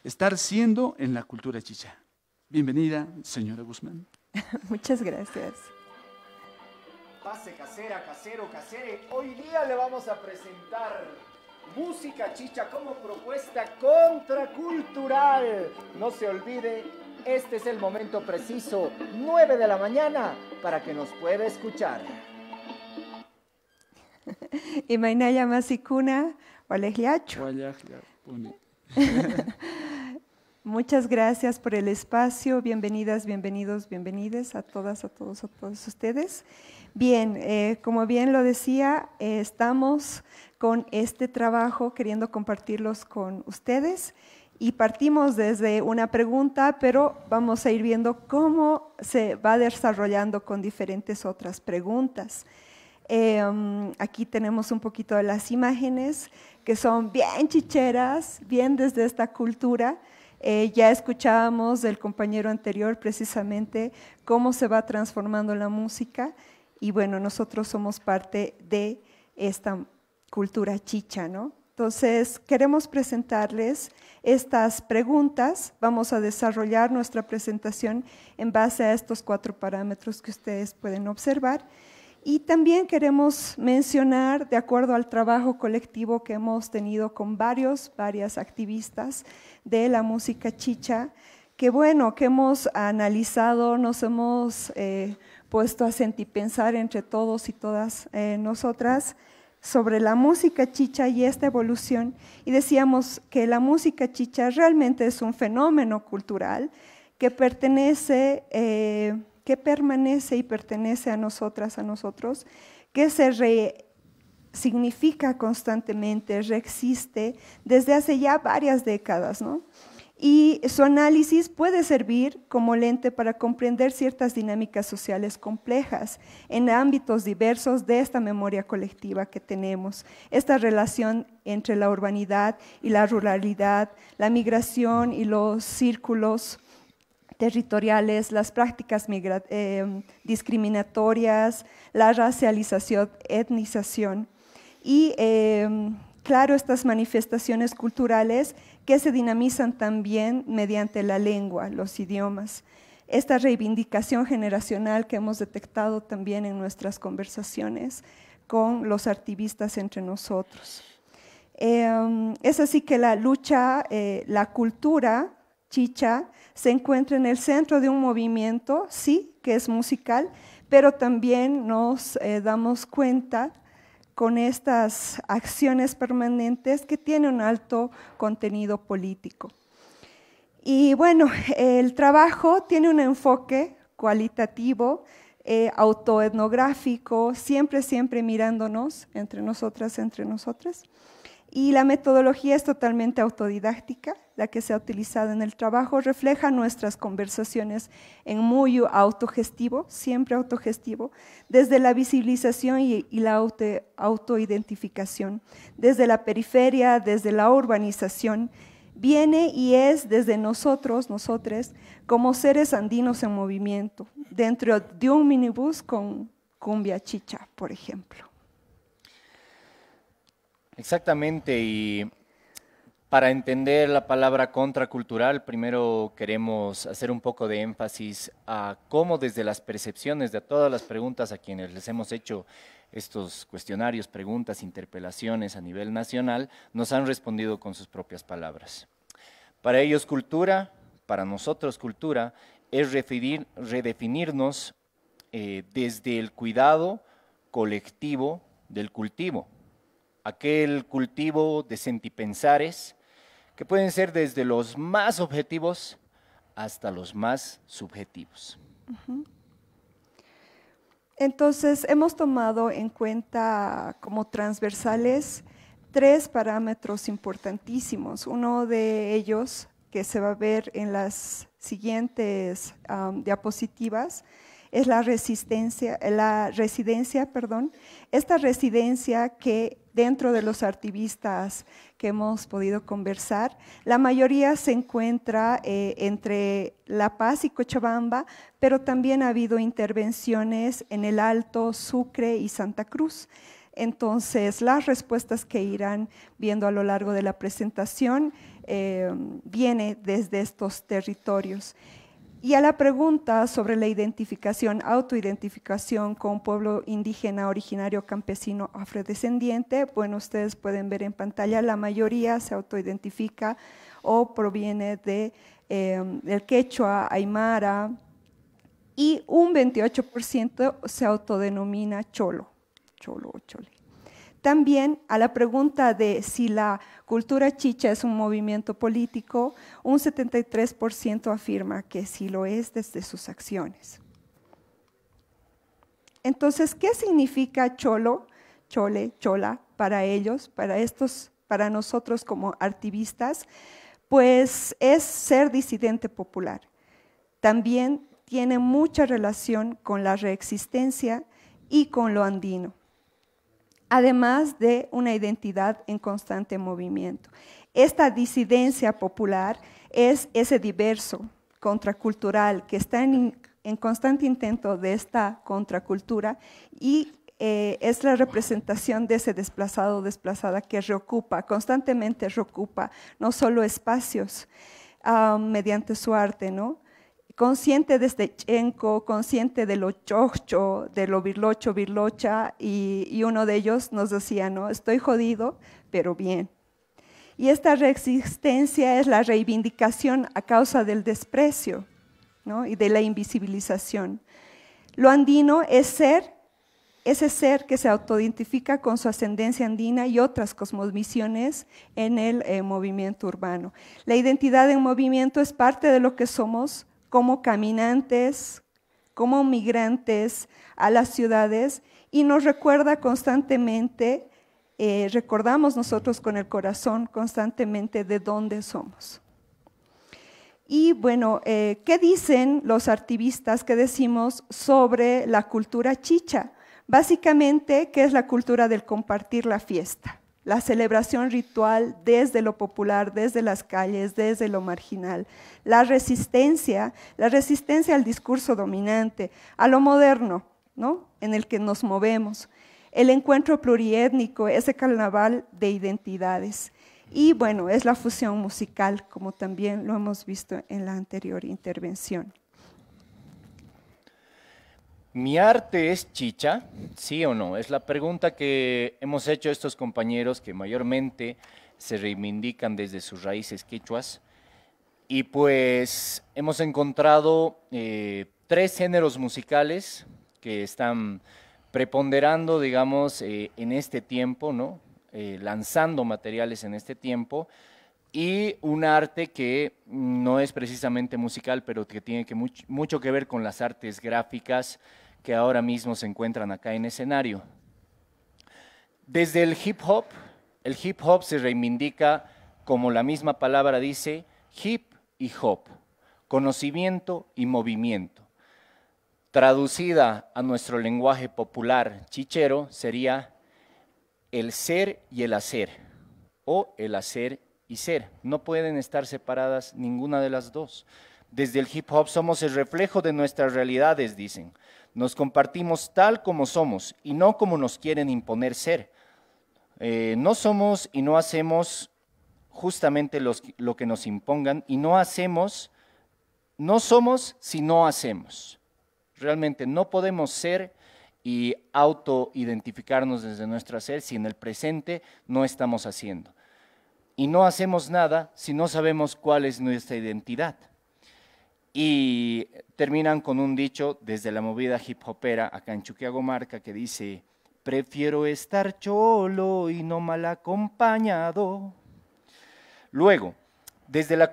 estar siendo en la cultura chicha. Bienvenida, señora Guzmán. Muchas gracias pase casera, casero, casere. Hoy día le vamos a presentar música chicha como propuesta contracultural. No se olvide, este es el momento preciso, 9 de la mañana, para que nos pueda escuchar. Y Muchas gracias por el espacio. Bienvenidas, bienvenidos, bienvenidas a todas, a todos, a todos ustedes. Bien, eh, como bien lo decía, eh, estamos con este trabajo queriendo compartirlos con ustedes y partimos desde una pregunta, pero vamos a ir viendo cómo se va desarrollando con diferentes otras preguntas. Em, aquí tenemos un poquito de las imágenes que son bien chicheras, bien desde esta cultura. Eh, ya escuchábamos del compañero anterior precisamente cómo se va transformando la música y bueno, nosotros somos parte de esta cultura chicha, ¿no? Entonces, queremos presentarles estas preguntas. Vamos a desarrollar nuestra presentación en base a estos cuatro parámetros que ustedes pueden observar. Y también queremos mencionar, de acuerdo al trabajo colectivo que hemos tenido con varios, varias activistas de la música chicha, que bueno, que hemos analizado, nos hemos... Eh, puesto a pensar entre todos y todas eh, nosotras sobre la música chicha y esta evolución y decíamos que la música chicha realmente es un fenómeno cultural que pertenece, eh, que permanece y pertenece a nosotras, a nosotros, que se resignifica significa constantemente, reexiste desde hace ya varias décadas, ¿no? y su análisis puede servir como lente para comprender ciertas dinámicas sociales complejas en ámbitos diversos de esta memoria colectiva que tenemos, esta relación entre la urbanidad y la ruralidad, la migración y los círculos territoriales, las prácticas eh, discriminatorias, la racialización, etnización y, eh, claro, estas manifestaciones culturales que se dinamizan también mediante la lengua, los idiomas. Esta reivindicación generacional que hemos detectado también en nuestras conversaciones con los activistas entre nosotros. Em, es así que la lucha, eh, la cultura chicha, se encuentra en el centro de un movimiento, sí, que es musical, pero también nos eh, damos cuenta con estas acciones permanentes que tienen un alto contenido político. Y bueno, el trabajo tiene un enfoque cualitativo, eh, autoetnográfico, siempre, siempre mirándonos entre nosotras, entre nosotras. Y la metodología es totalmente autodidáctica, la que se ha utilizado en el trabajo, refleja nuestras conversaciones en muy autogestivo, siempre autogestivo, desde la visibilización y, la auto, autoidentificación, desde la periferia, desde la urbanización, viene y es desde nosotros, nosotres, como seres andinos en movimiento, dentro de un minibús con cumbia chicha, por ejemplo. Exactamente, y para entender la palabra contracultural, primero queremos hacer un poco de énfasis a cómo desde las percepciones de todas las preguntas a quienes les hemos hecho estos cuestionarios, preguntas, interpelaciones a nivel nacional, nos han respondido con sus propias palabras. Para ellos cultura, para nosotros cultura, es redefinirnos eh, desde el cuidado colectivo del cultivo, aquel cultivo de sentipensares, que pueden ser desde los más objetivos hasta los más subjetivos. Entonces, hemos tomado en cuenta como transversales tres parámetros importantísimos. Uno de ellos, que se va a ver en las siguientes diapositivas, es la, resistencia, la residencia, perdón, esta residencia que dentro de los activistas que hemos podido conversar, la mayoría se encuentra eh, entre La Paz y Cochabamba, pero también ha habido intervenciones en el Alto, Sucre y Santa Cruz. Entonces, las respuestas que irán viendo a lo largo de la presentación eh, viene desde estos territorios. Y a la pregunta sobre la identificación, autoidentificación con pueblo indígena originario campesino afrodescendiente, bueno, ustedes pueden ver en pantalla, la mayoría se autoidentifica o proviene de, del eh, quechua, aymara, y un 28% se autodenomina cholo, cholo o chole. También a la pregunta de si la cultura chicha es un movimiento político, un 73% afirma que sí lo es desde sus acciones. Entonces, ¿qué significa cholo, chole, chola para ellos, para estos, para nosotros como activistas? Pues es ser disidente popular. También tiene mucha relación con la reexistencia y con lo andino además de una identidad en constante movimiento. Esta disidencia popular es ese diverso contracultural que está en, en constante intento de esta contracultura y eh, es la representación de ese desplazado o desplazada que reocupa, constantemente reocupa no solo espacios ah, mediante su arte, ¿no? consciente de este chenco, consciente de lo chocho, de lo birlocho, birlocha, y, uno de ellos nos decía, no, estoy jodido, pero bien. Y esta resistencia es la reivindicación a causa del desprecio y de la invisibilización. Lo andino es ser, ese ser que se autoidentifica con su ascendencia andina y otras cosmovisiones en el eh, movimiento urbano. La identidad en movimiento es parte de lo que somos, como caminantes, como migrantes a las ciudades y nos recuerda constantemente, eh, recordamos nosotros con el corazón constantemente de dónde somos. Y bueno, eh, ¿qué dicen los activistas que decimos sobre la cultura chicha? Básicamente, ¿qué es la cultura del compartir la fiesta? la celebración ritual desde lo popular, desde las calles, desde lo marginal, la resistencia, la resistencia al discurso dominante, a lo moderno, ¿no? En el que nos movemos, el encuentro pluriétnico, ese carnaval de identidades. Y bueno, es la fusión musical, como también lo hemos visto en la anterior intervención. ¿Mi arte es chicha? ¿Sí o no? Es la pregunta que hemos hecho a estos compañeros que mayormente se reivindican desde sus raíces quechuas. Y pues hemos encontrado eh, tres géneros musicales que están preponderando, digamos, eh, en este tiempo, ¿no? Eh, lanzando materiales en este tiempo y un arte que no es precisamente musical, pero que tiene mucho que ver con las artes gráficas que ahora mismo se encuentran acá en escenario. Desde el hip hop, el hip hop se reivindica, como la misma palabra dice, hip y hop, conocimiento y movimiento. Traducida a nuestro lenguaje popular chichero sería el ser y el hacer, o el hacer y ser. No pueden estar separadas ninguna de las dos. Desde el hip hop somos el reflejo de nuestras realidades, dicen. Nos compartimos tal como somos y no como nos quieren imponer ser. Eh, no somos y no hacemos justamente lo que nos impongan y no hacemos, no somos si no hacemos. Realmente no podemos ser y autoidentificarnos desde nuestro ser si en el presente no estamos haciendo y no hacemos nada si no sabemos cuál es nuestra identidad. Y terminan con un dicho desde la movida hip hopera acá en marca que dice, prefiero estar cholo y no mal acompañado. Luego, desde la,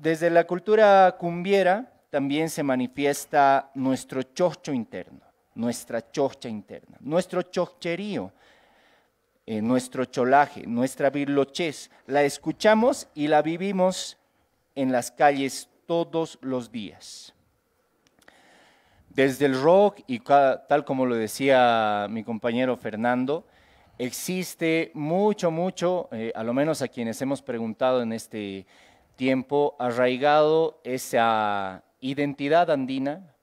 desde la cultura cumbiera también se manifiesta nuestro chocho interno, nuestra chocha interna, nuestro chocherío, eh, nuestro cholaje, nuestra virlochez. La escuchamos y la vivimos en las calles todos los días. Desde el rock, y tal como lo decía mi compañero Fernando, existe mucho, mucho, eh, a lo menos a quienes hemos preguntado en este tiempo, arraigado esa identidad andina,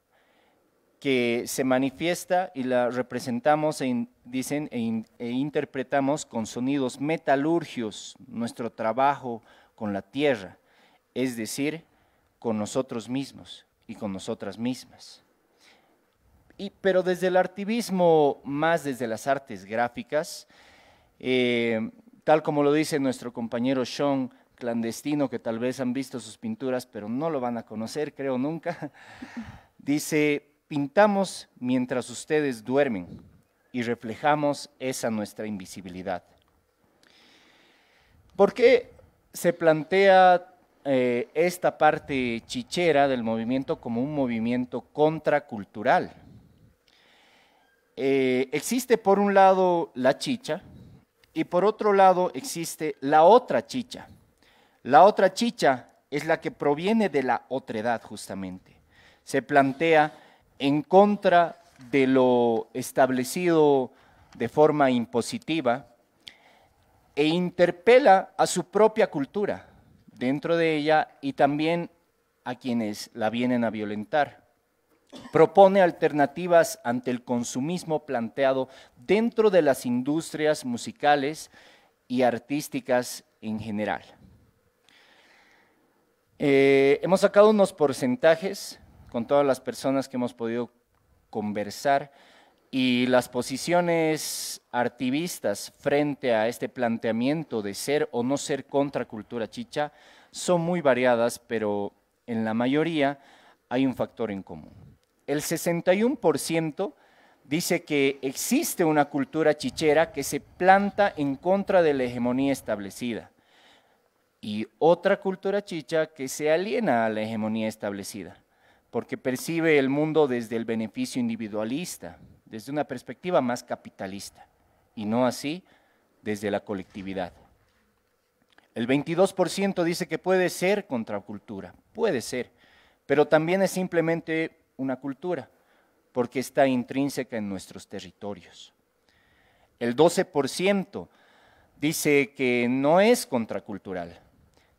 que se manifiesta y la representamos, e dicen, e, e, interpretamos con sonidos metalurgios, nuestro trabajo con la tierra, es decir, con nosotros mismos y con nosotras mismas. Y, pero desde el artivismo, más desde las artes gráficas, eh, tal como lo dice nuestro compañero Sean, clandestino, que tal vez han visto sus pinturas, pero no lo van a conocer, creo nunca, dice, pintamos mientras ustedes duermen y reflejamos esa nuestra invisibilidad. ¿Por qué se plantea eh, esta parte chichera del movimiento como un movimiento contracultural? Eh, existe por un lado la chicha y por otro lado existe la otra chicha. La otra chicha es la que proviene de la otredad justamente. Se plantea en contra de lo establecido de forma impositiva e interpela a su propia cultura dentro de ella y también a quienes la vienen a violentar. Propone alternativas ante el consumismo planteado dentro de las industrias musicales y artísticas en general. Eh, hemos sacado unos porcentajes con todas las personas que hemos podido conversar y las posiciones activistas frente a este planteamiento de ser o no ser contra cultura chicha son muy variadas, pero en la mayoría hay un factor en común. El 61% dice que existe una cultura chichera que se planta en contra de la hegemonía establecida y otra cultura chicha que se aliena a la hegemonía establecida porque percibe el mundo desde el beneficio individualista, desde una perspectiva más capitalista, y no así desde la colectividad. El 22% dice que puede ser contracultura, puede ser, pero también es simplemente una cultura, porque está intrínseca en nuestros territorios. El 12% dice que no es contracultural,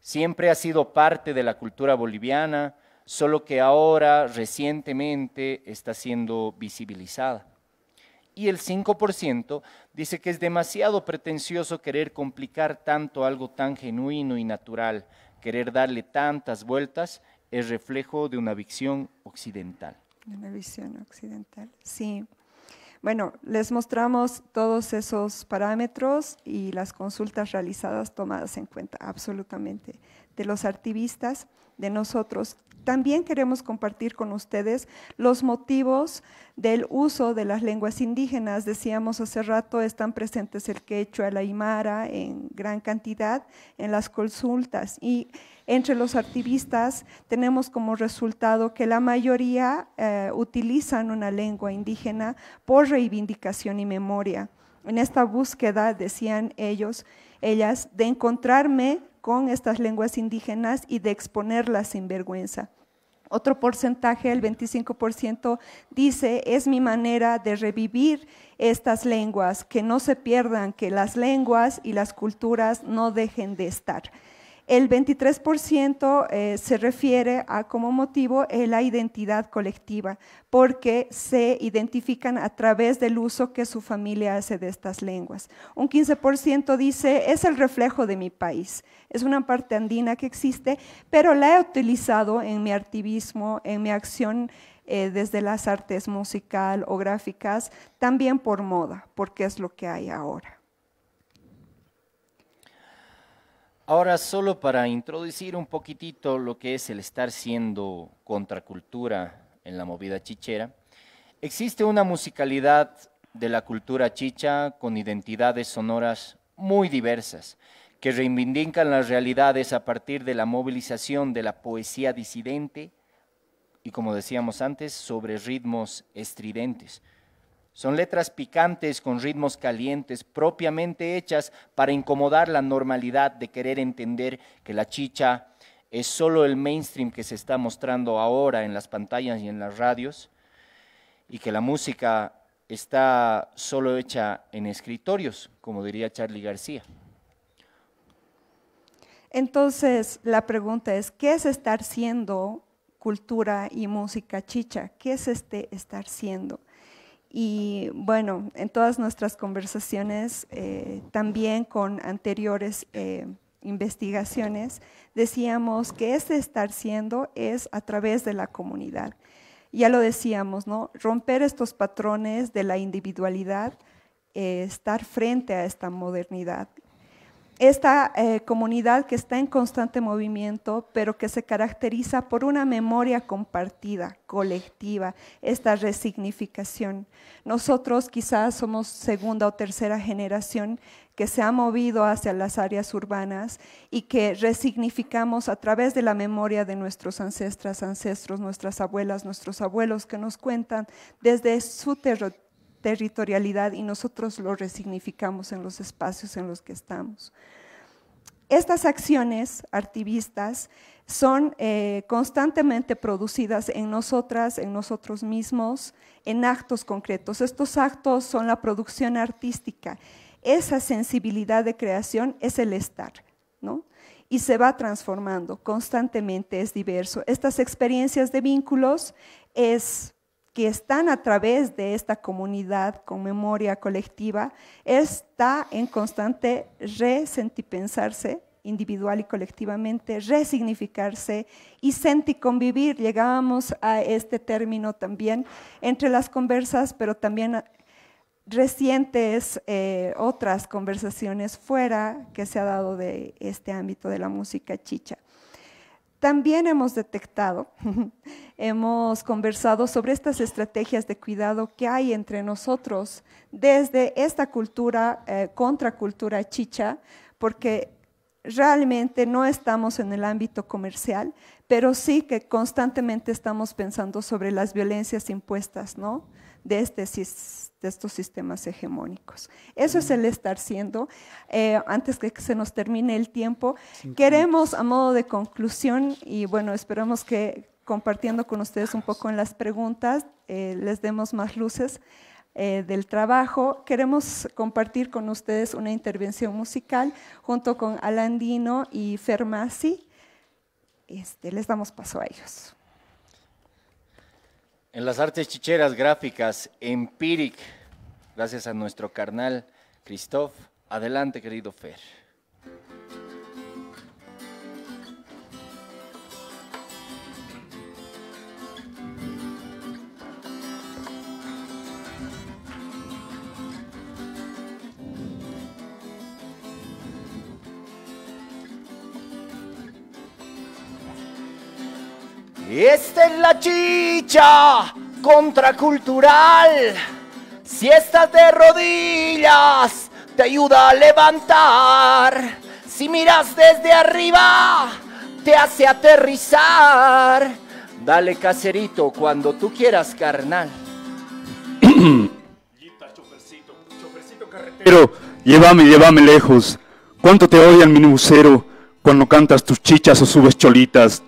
siempre ha sido parte de la cultura boliviana, solo que ahora recientemente está siendo visibilizada. Y el 5% dice que es demasiado pretencioso querer complicar tanto algo tan genuino y natural, querer darle tantas vueltas, es reflejo de una visión occidental. Una visión occidental, sí. Bueno, les mostramos todos esos parámetros y las consultas realizadas tomadas en cuenta, absolutamente de los activistas, de nosotros. También queremos compartir con ustedes los motivos del uso de las lenguas indígenas. Decíamos hace rato, están presentes el quechua, la aymara en gran cantidad en las consultas. Y entre los activistas tenemos como resultado que la mayoría eh, utilizan una lengua indígena por reivindicación y memoria. En esta búsqueda, decían ellos, ellas, de encontrarme con estas lenguas indígenas y de exponerlas sin vergüenza. Otro porcentaje, el 25%, dice, es mi manera de revivir estas lenguas, que no se pierdan, que las lenguas y las culturas no dejen de estar. El 23% eh, se refiere a como motivo eh, la identidad colectiva, porque se identifican a través del uso que su familia hace de estas lenguas. Un 15% dice, es el reflejo de mi país, es una parte andina que existe, pero la he utilizado en mi activismo, en mi acción eh, desde las artes musical o gráficas, también por moda, porque es lo que hay ahora. Ahora solo para introducir un poquitito lo que es el estar siendo contracultura en la movida chichera, existe una musicalidad de la cultura chicha con identidades sonoras muy diversas, que reivindican las realidades a partir de la movilización de la poesía disidente y, como decíamos antes, sobre ritmos estridentes. Son letras picantes con ritmos calientes, propiamente hechas para incomodar la normalidad de querer entender que la chicha es solo el mainstream que se está mostrando ahora en las pantallas y en las radios, y que la música está solo hecha en escritorios, como diría Charlie García. Entonces, la pregunta es, ¿qué es estar siendo cultura y música chicha? ¿Qué es este estar siendo? Y bueno, en todas nuestras conversaciones, eh, también con anteriores eh, investigaciones, decíamos que ese estar siendo es a través de la comunidad. Ya lo decíamos, ¿no? Romper estos patrones de la individualidad, eh, estar frente a esta modernidad esta eh, comunidad que está en constante movimiento, pero que se caracteriza por una memoria compartida, colectiva, esta resignificación. Nosotros quizás somos segunda o tercera generación que se ha movido hacia las áreas urbanas y que resignificamos a través de la memoria de nuestros ancestras, ancestros, nuestras abuelas, nuestros abuelos, que nos cuentan desde su territorio territorialidad y nosotros lo resignificamos en los espacios en los que estamos. Estas acciones activistas son eh, constantemente producidas en nosotras, en nosotros mismos, en actos concretos. Estos actos son la producción artística. Esa sensibilidad de creación es el estar, ¿no? y se va transformando constantemente, es diverso. Estas experiencias de vínculos es que están a través de esta comunidad con memoria colectiva, está en constante resentipensarse individual y colectivamente, resignificarse y senticonvivir, Llegábamos a este término también entre las conversas, pero también recientes eh, otras conversaciones fuera que se ha dado de este ámbito de la música chicha. También hemos detectado, hemos conversado sobre estas estrategias de cuidado que hay entre nosotros desde esta cultura, eh, contracultura chicha, porque realmente no estamos en el ámbito comercial, pero sí que constantemente estamos pensando sobre las violencias impuestas, ¿no? de, este de estos sistemas hegemónicos. Eso es el estar siendo. Eh, antes que se nos termine el tiempo, queremos a modo de conclusión, y bueno, esperamos que compartiendo con ustedes un poco en las preguntas, eh, les demos más luces. Eh, del trabajo, queremos compartir con ustedes una intervención musical junto con Alandino y Fermasi. Este, les damos paso a ellos. En las artes chicheras gráficas, Empiric, gracias a nuestro carnal Christoph. Adelante, querido Fer. Esta es la chicha contracultural. Si estás de rodillas, te ayuda a levantar. Si miras desde arriba, te hace aterrizar. Dale caserito cuando tú quieras, carnal. Pero Llévame, llévame lejos. ¿Cuánto te odia el minibusero cuando cantas tus chichas o subes cholitas?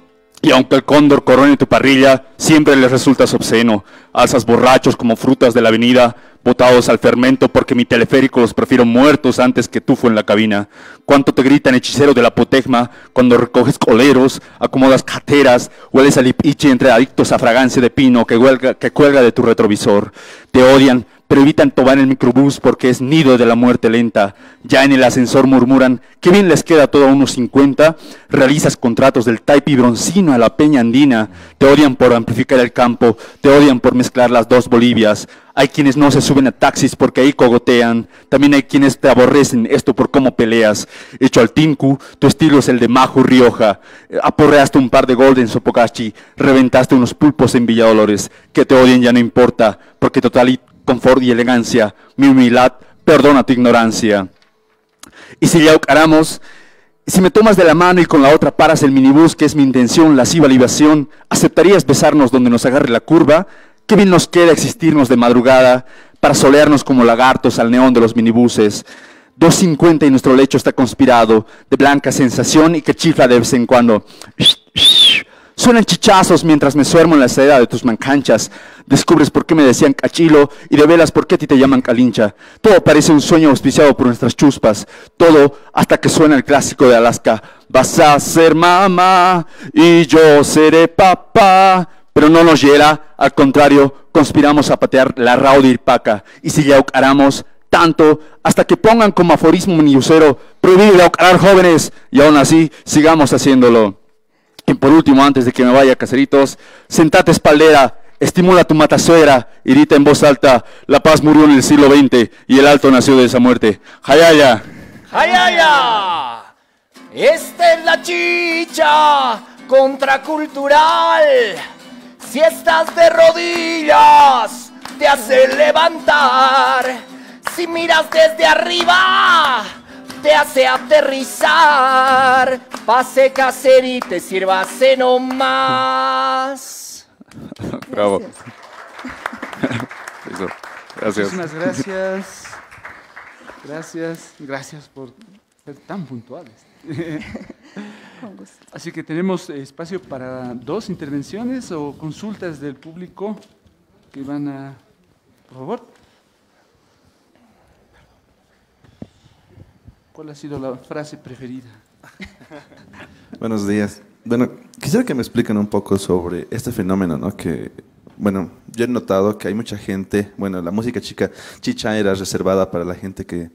Y aunque el cóndor corone tu parrilla, siempre les resultas obsceno. Alzas borrachos como frutas de la avenida, botados al fermento porque mi teleférico los prefiero muertos antes que tufo en la cabina. Cuánto te gritan hechicero de la apotegma cuando recoges coleros, acomodas cateras, hueles al ipichi entre adictos a fragancia de pino que, que cuelga de tu retrovisor. Te odian pero evitan tomar el microbús porque es nido de la muerte lenta. Ya en el ascensor murmuran, qué bien les queda todo a unos 50, realizas contratos del y broncino a la peña andina, te odian por amplificar el campo, te odian por mezclar las dos Bolivias. Hay quienes no se suben a taxis porque ahí cogotean, también hay quienes te aborrecen esto por cómo peleas. Hecho al tinku, tu estilo es el de Majo Rioja. Aporreaste un par de Golden en Sopocachi, reventaste unos pulpos en Villadolores, que te odien ya no importa, porque total confort y elegancia, mi humildad perdona tu ignorancia. Y si le aucaramos, si me tomas de la mano y con la otra paras el minibús, que es mi intención, la libación, ¿aceptarías besarnos donde nos agarre la curva? Qué bien nos queda existirnos de madrugada para solearnos como lagartos al neón de los minibuses. 2.50 y nuestro lecho está conspirado de blanca sensación y que chifla de vez en cuando. Suenan chichazos mientras me suermo en la seda de tus mancanchas. Descubres por qué me decían cachilo y develas por qué a ti te llaman calincha. Todo parece un sueño auspiciado por nuestras chuspas. Todo hasta que suena el clásico de Alaska. Vas a ser mamá y yo seré papá. Pero no nos llega. al contrario, conspiramos a patear la Raudirpaca. irpaca. Y si yaucaramos tanto hasta que pongan como aforismo un usero prohibir yaucarar jóvenes. Y aún así, sigamos haciéndolo. Y por último, antes de que me vaya, caseritos, sentate espaldera, estimula tu matazuera y en voz alta, la paz murió en el siglo XX y el alto nació de esa muerte. ¡Hayaya! ¡Hayaya! Esta es la chicha contracultural. Si estás de rodillas, te hace levantar. Si miras desde arriba, te hace aterrizar, pase caser y te sirvase más. Bravo. Gracias. gracias. Muchísimas gracias. Gracias, gracias por ser tan puntuales. Así que tenemos espacio para dos intervenciones o consultas del público que van a... Por ¿Cuál ha sido la frase preferida? Buenos días. Bueno, quisiera que me expliquen un poco sobre este fenómeno, ¿no? Que, bueno, yo he notado que hay mucha gente, bueno, la música chica, chicha era reservada para la gente que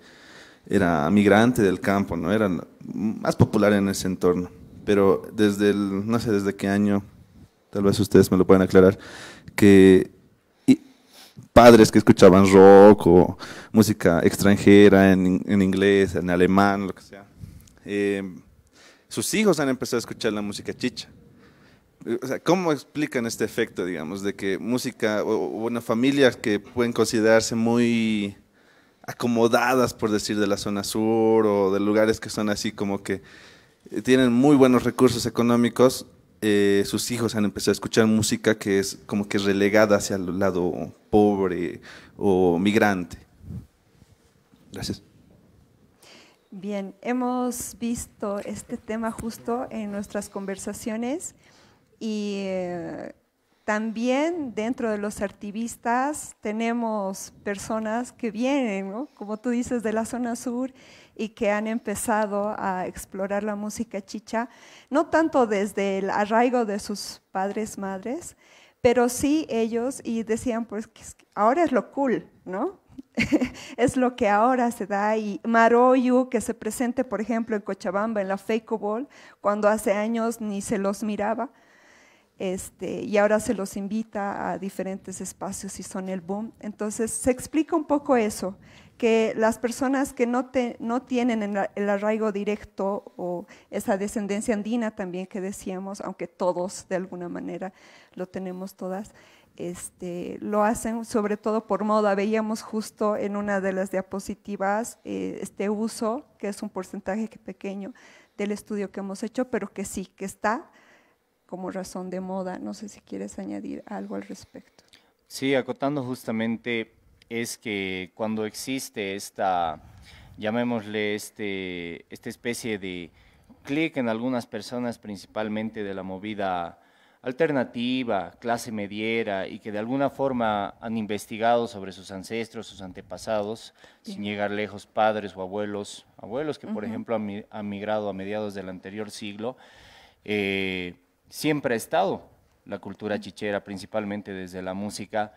era migrante del campo, ¿no? Era más popular en ese entorno. Pero desde el, no sé desde qué año, tal vez ustedes me lo puedan aclarar, que padres que escuchaban rock o música extranjera en, inglés, en alemán, lo que sea. Eh, sus hijos han empezado a escuchar la música chicha. ¿Cómo explican este efecto, digamos, de que música o, o una familia que pueden considerarse muy acomodadas, por decir, de la zona sur o de lugares que son así como que tienen muy buenos recursos económicos, eh, sus hijos han empezado a escuchar música que es como que relegada hacia el lado pobre o migrante. Gracias. Bien, hemos visto este tema justo en nuestras conversaciones y eh, también dentro de los activistas tenemos personas que vienen, como tú dices, de la zona sur y que han empezado a explorar la música chicha, no tanto desde el arraigo de sus padres, madres, pero sí ellos y decían, pues ahora es lo cool, ¿no? es lo que ahora se da y Maroyu que se presente, por ejemplo, en Cochabamba, en la Fake Ball, cuando hace años ni se los miraba, este, y ahora se los invita a diferentes espacios y son el boom. Entonces, se explica un poco eso, que las personas que no, te, no tienen el, arraigo directo o esa descendencia andina también que decíamos, aunque todos de alguna manera lo tenemos todas, este, lo hacen sobre todo por moda. Veíamos justo en una de las diapositivas eh, este uso, que es un porcentaje pequeño del estudio que hemos hecho, pero que sí, que está como razón de moda. No sé si quieres añadir algo al respecto. Sí, acotando justamente es que cuando existe esta, llamémosle este, esta especie de clic en algunas personas, principalmente de la movida alternativa, clase mediera, y que de alguna forma han investigado sobre sus ancestros, sus antepasados, sin llegar lejos, padres o abuelos, abuelos que por ejemplo han, migrado a mediados del anterior siglo, eh, siempre ha estado la cultura chichera, principalmente desde la música,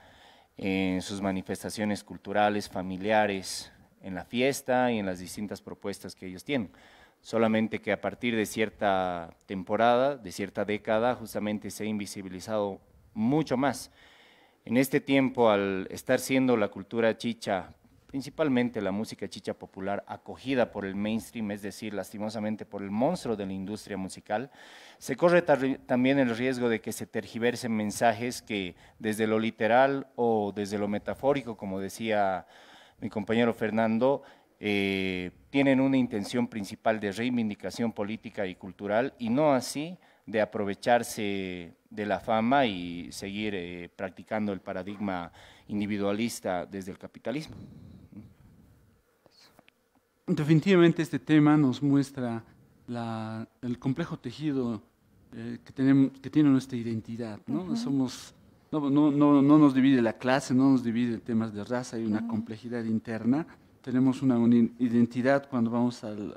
en sus manifestaciones culturales, familiares, en la fiesta y en las distintas propuestas que ellos tienen. Solamente que a partir de cierta temporada, de cierta década, justamente se ha invisibilizado mucho más. En este tiempo, al estar siendo la cultura chicha principalmente la música chicha popular acogida por el mainstream, es decir, lastimosamente por el monstruo de la industria musical, se corre también el riesgo de que se tergiversen mensajes que desde lo literal o desde lo metafórico, como decía mi compañero Fernando, eh, tienen una intención principal de reivindicación política y cultural y no así de aprovecharse de la fama y seguir eh, practicando el paradigma individualista desde el capitalismo definitivamente este tema nos muestra el complejo tejido eh, que, tenemos, que tiene nuestra identidad. ¿no? Somos, no, no, no, nos divide la clase, no nos divide temas de raza, hay una complejidad interna. Tenemos una, identidad cuando vamos al,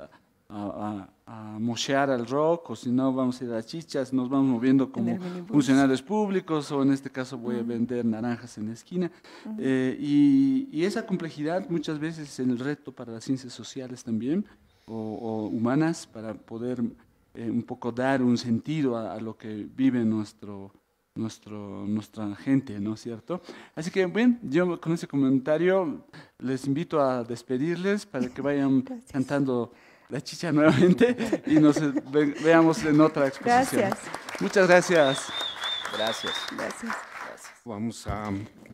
a a mochear al rock, o si no, vamos a ir a chichas, nos vamos moviendo como funcionarios públicos, o en este caso voy a vender naranjas en la esquina. Eh, y, esa complejidad muchas veces es el reto para las ciencias sociales también, o, humanas, para poder eh, un poco dar un sentido a, lo que vive nuestro, nuestro, nuestra gente, ¿no es cierto? Así que, bueno, yo con ese comentario les invito a despedirles para que vayan cantando la chicha nuevamente y nos veamos en otra exposición. Muchas gracias. Gracias. Gracias. Vamos a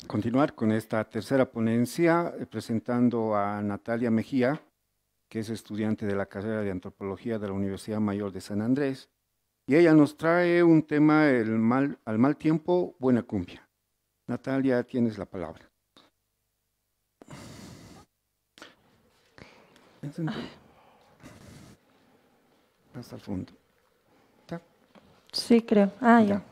continuar con esta tercera ponencia eh, presentando a Natalia Mejía, que es estudiante de la carrera de antropología de la Universidad Mayor de San Andrés. Y ella nos trae un tema, mal, al mal tiempo, buena cumbia. Natalia, tienes la palabra hasta el fondo. Sí, creo. Ah, ya.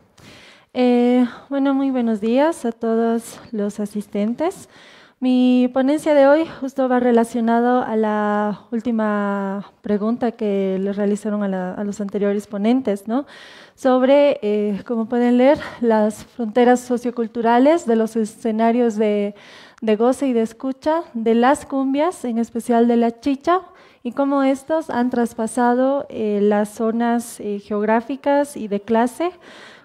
Eh, bueno, muy buenos días a todos los asistentes. Mi ponencia de hoy justo va relacionado a la última pregunta que le realizaron a, los anteriores ponentes, ¿no? Sobre, eh, como pueden leer, las fronteras socioculturales de los escenarios de, de goce y de escucha de las cumbias, en especial de la chicha, y cómo estos han traspasado eh, las zonas eh, geográficas y de clase,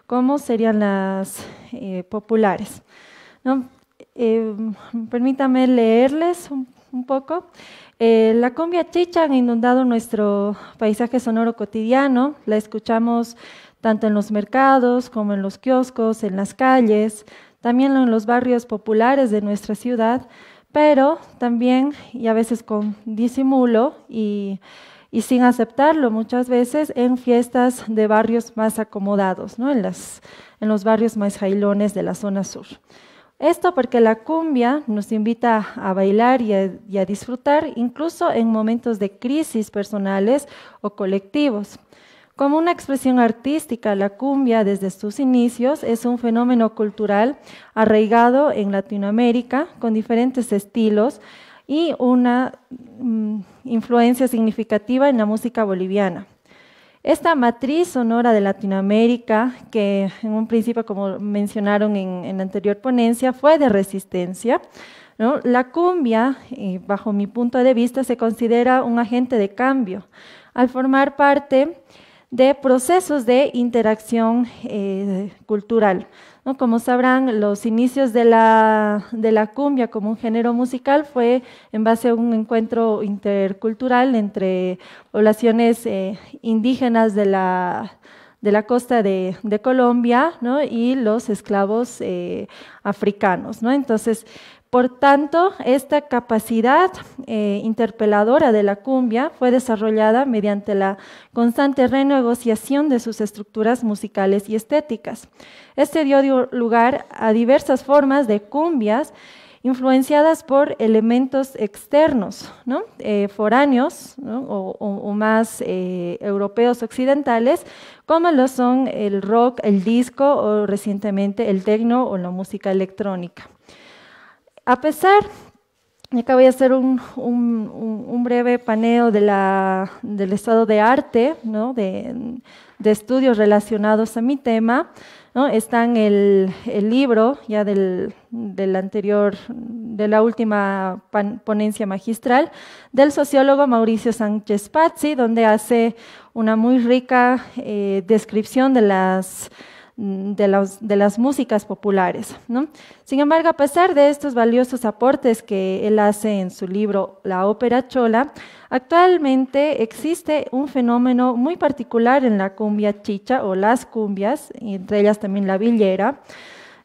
cómo serían las eh, populares. permítame leerles un, poco. la cumbia chicha ha inundado nuestro paisaje sonoro cotidiano, la escuchamos tanto en los mercados como en los kioscos, en las calles, también en los barrios populares de nuestra ciudad, pero también, y a veces con disimulo y, sin aceptarlo muchas veces, en fiestas de barrios más acomodados, en, los barrios más jailones de la zona sur. Esto porque la cumbia nos invita a bailar y a disfrutar incluso en momentos de crisis personales o colectivos. Como una expresión artística, la cumbia desde sus inicios es un fenómeno cultural arraigado en Latinoamérica con diferentes estilos y una mm, influencia significativa en la música boliviana. Esta matriz sonora de Latinoamérica, que en un principio, como mencionaron en, la anterior ponencia, fue de resistencia, la cumbia, bajo mi punto de vista, se considera un agente de cambio. Al formar parte de procesos de interacción eh, cultural. ¿no? Como sabrán, los inicios de la, cumbia como un género musical fue en base a un encuentro intercultural entre poblaciones eh, indígenas de la, de la costa de, Colombia y los esclavos eh, africanos. ¿no? Entonces, por tanto, esta capacidad eh, interpeladora de la cumbia fue desarrollada mediante la constante renegociación de sus estructuras musicales y estéticas. Este dio lugar a diversas formas de cumbias influenciadas por elementos externos, eh, foráneos o, más eh, europeos occidentales, como lo son el rock, el disco o recientemente el techno o la música electrónica. A pesar, y acá voy a hacer un, breve paneo del estado de arte, de, estudios relacionados a mi tema, ¿no? está en el, libro ya del, anterior, de la última ponencia magistral, del sociólogo Mauricio Sánchez Pazzi, donde hace una muy rica eh, descripción de las Mm, de, las músicas populares. Sin embargo, a pesar de estos valiosos aportes que él hace en su libro La ópera chola, actualmente existe un fenómeno muy particular en la cumbia chicha o las cumbias, entre ellas también la villera,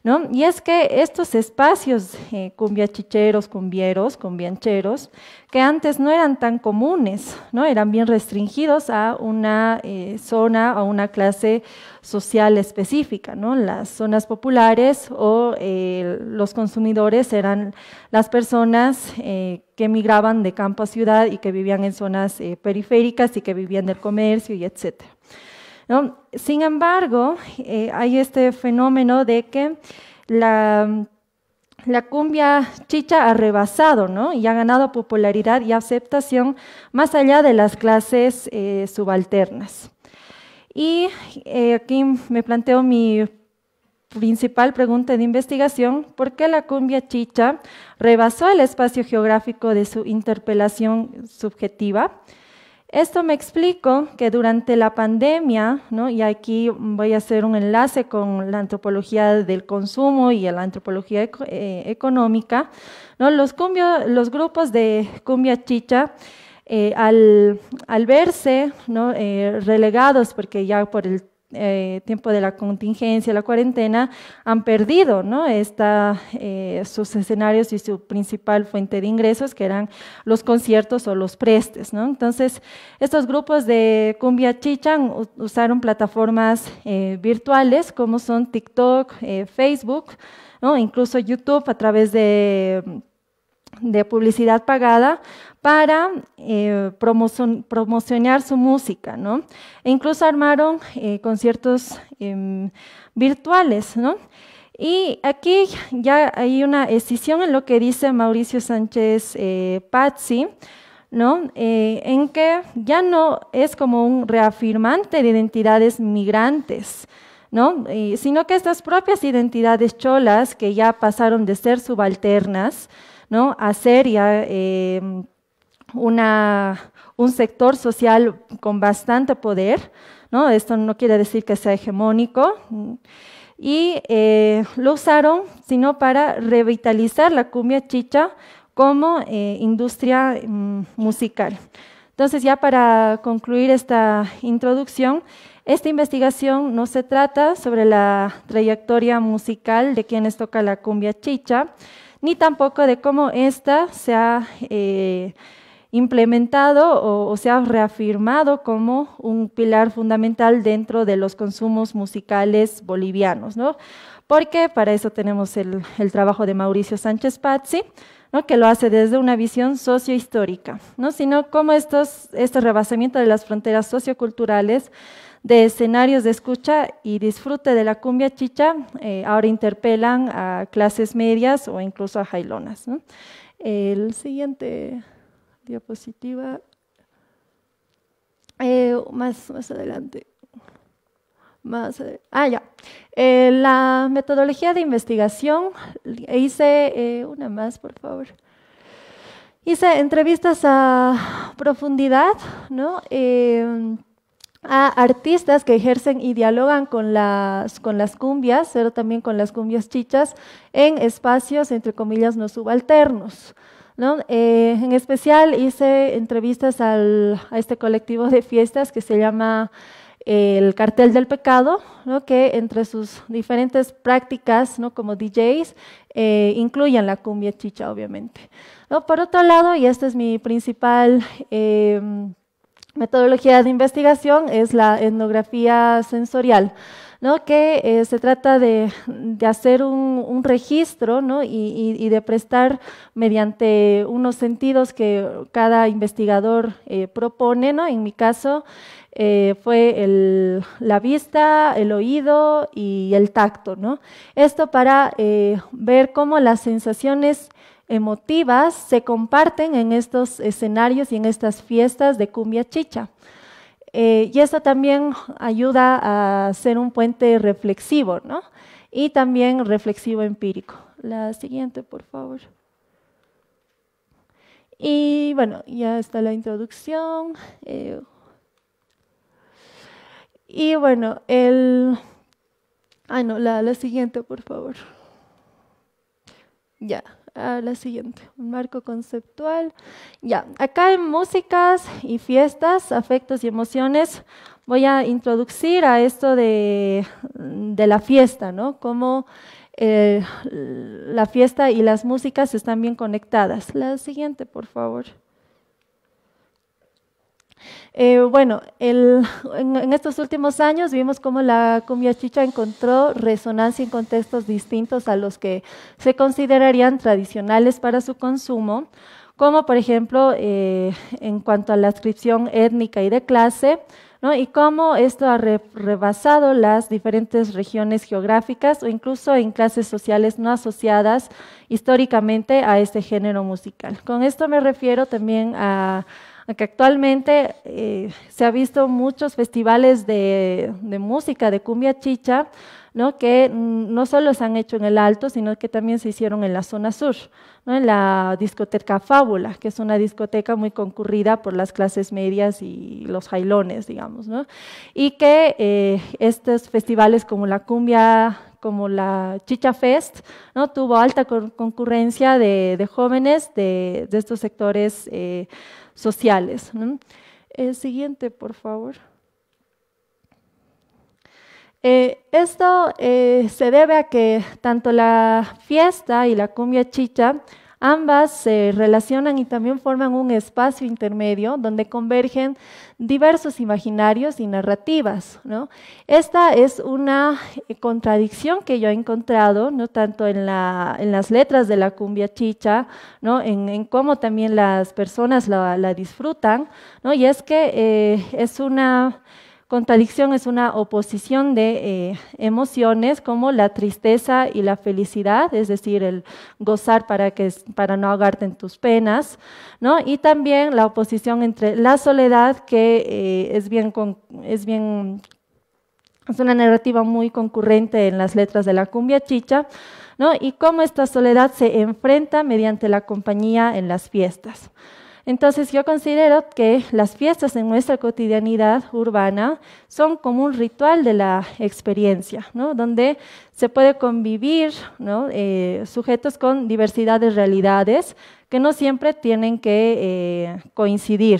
¿no? Y es que estos espacios eh, cumbiachicheros, cumbieros, cumbiancheros, que antes no eran tan comunes, ¿no? Eran bien restringidos a una eh, zona, a una clase social específica, ¿no? Las zonas populares o eh, los consumidores eran las personas que migraban de campo a ciudad y que vivían en zonas periféricas y que vivían del comercio y etcétera. Sin embargo, eh, hay este fenómeno de que la, cumbia chicha ha rebasado ¿no? y ha ganado popularidad y aceptación más allá de las clases eh, subalternas. Y eh, aquí me planteo mi principal pregunta de investigación, ¿por qué la cumbia chicha rebasó el espacio geográfico de su interpelación subjetiva? Esto me explico que durante la pandemia, y aquí voy a hacer un enlace con la antropología del consumo y la antropología eh, económica, ¿no? los, los grupos de cumbia chicha, eh, al, verse eh, relegados, porque ya por el eh, tiempo de la contingencia, la cuarentena, han perdido ¿no? Eh, sus escenarios y su principal fuente de ingresos, que eran los conciertos o los prestes. ¿no? Entonces, estos grupos de cumbia chichan usaron plataformas eh, virtuales como son TikTok, Facebook, incluso YouTube a través de de publicidad pagada para eh, promocionar su música, ¿no? E incluso armaron eh, conciertos em, virtuales, ¿no? Y aquí ya hay una escisión en lo que dice Mauricio Sánchez eh, Pazzi, ¿no? en que ya no es como un reafirmante de identidades migrantes, ¿no? sino que estas propias identidades cholas que ya pasaron de ser subalternas, ¿no? a ser ya a em, un sector social con bastante poder, ¿no? esto no quiere decir que sea hegemónico, y eh, lo usaron sino para revitalizar la cumbia chicha como eh, industria mm, musical. Entonces, ya para concluir esta introducción, esta investigación no se trata sobre la trayectoria musical de quienes tocan la cumbia chicha, ni tampoco de cómo ésta se ha eh, implementado o, se ha reafirmado como un pilar fundamental dentro de los consumos musicales bolivianos, ¿no? Porque para eso tenemos el, trabajo de Mauricio Sánchez Pazzi, ¿no? que lo hace desde una visión sociohistórica, ¿no? sino cómo estos, este rebasamiento de las fronteras socioculturales, de escenarios de escucha y disfrute de la cumbia chicha, eh, ahora interpelan a clases medias o incluso a jailonas. El siguiente diapositiva. Eh, más, más adelante. Más, ah, ya. Eh, la metodología de investigación, hice eh, una más, por favor. Hice entrevistas a profundidad, a artistas que ejercen y dialogan con las, con las cumbias, pero también con las cumbias chichas, en espacios, entre comillas, no subalternos. Eh, en especial hice entrevistas a este colectivo de fiestas que se llama eh, el cartel del pecado, que entre sus diferentes prácticas como DJs eh, incluyen la cumbia chicha, obviamente. Por otro lado, y esta es mi principal em, metodología de investigación, es la etnografía sensorial que eh, se trata de, hacer un, un registro y, de prestar mediante unos sentidos que cada investigador eh, propone. En mi caso eh, fue el, la vista, el oído y el tacto. ¿no? Esto para ver cómo las sensaciones emotivas se comparten en estos escenarios y en estas fiestas de cumbia chicha. Eh, y esto también ayuda a ser un puente reflexivo, ¿no? Y también reflexivo empírico. La siguiente, por favor. Y bueno, ya está la introducción. Eh. y bueno, el... Ah, no, la, la siguiente, por favor. Ya a la siguiente, un marco conceptual. Ya, acá en músicas y fiestas, afectos y emociones, voy a introducir a esto de, la fiesta, ¿no? Cómo eh, la fiesta y las músicas están bien conectadas. La siguiente, por favor. Eh, bueno, en, estos últimos años vimos cómo la cumbia chicha encontró resonancia en contextos distintos a los que se considerarían tradicionales para su consumo, como por ejemplo eh, en cuanto a la adscripción étnica y de clase, ¿no? y cómo esto ha rebasado las diferentes regiones geográficas o incluso en clases sociales no asociadas históricamente a este género musical. Con esto me refiero también a que actualmente eh, se ha visto muchos festivales de, música, de cumbia chicha, ¿no? que mm, no solo se han hecho en el Alto, sino que también se hicieron en la zona sur, ¿no? en la discoteca Fábula, que es una discoteca muy concurrida por las clases medias y los jailones, digamos. Y que eh, estos festivales como la cumbia como la Chicha Fest, ¿no? tuvo alta concurrencia de, jóvenes de, estos sectores eh, sociales. El eh, siguiente, por favor. Eh, esto eh, se debe a que tanto la fiesta y la cumbia chicha Ambas se relacionan y también forman un espacio intermedio donde convergen diversos imaginarios y narrativas. Esta es una eh, contradicción que yo he encontrado, no tanto en, las letras de la cumbia chicha, ¿no? en, cómo también las personas la, disfrutan, ¿no? y es que eh, es una Contradicción es una oposición de eh, emociones como la tristeza y la felicidad, es decir, el gozar para, que, para no ahogarte en tus penas, y también la oposición entre la soledad, que eh, es, bien es una narrativa muy concurrente en las letras de la cumbia chicha, Y cómo esta soledad se enfrenta mediante la compañía en las fiestas. Entonces yo considero que las fiestas en nuestra cotidianidad urbana son como un ritual de la experiencia, donde se puede convivir eh, sujetos con diversidad de realidades que no siempre tienen que eh, coincidir,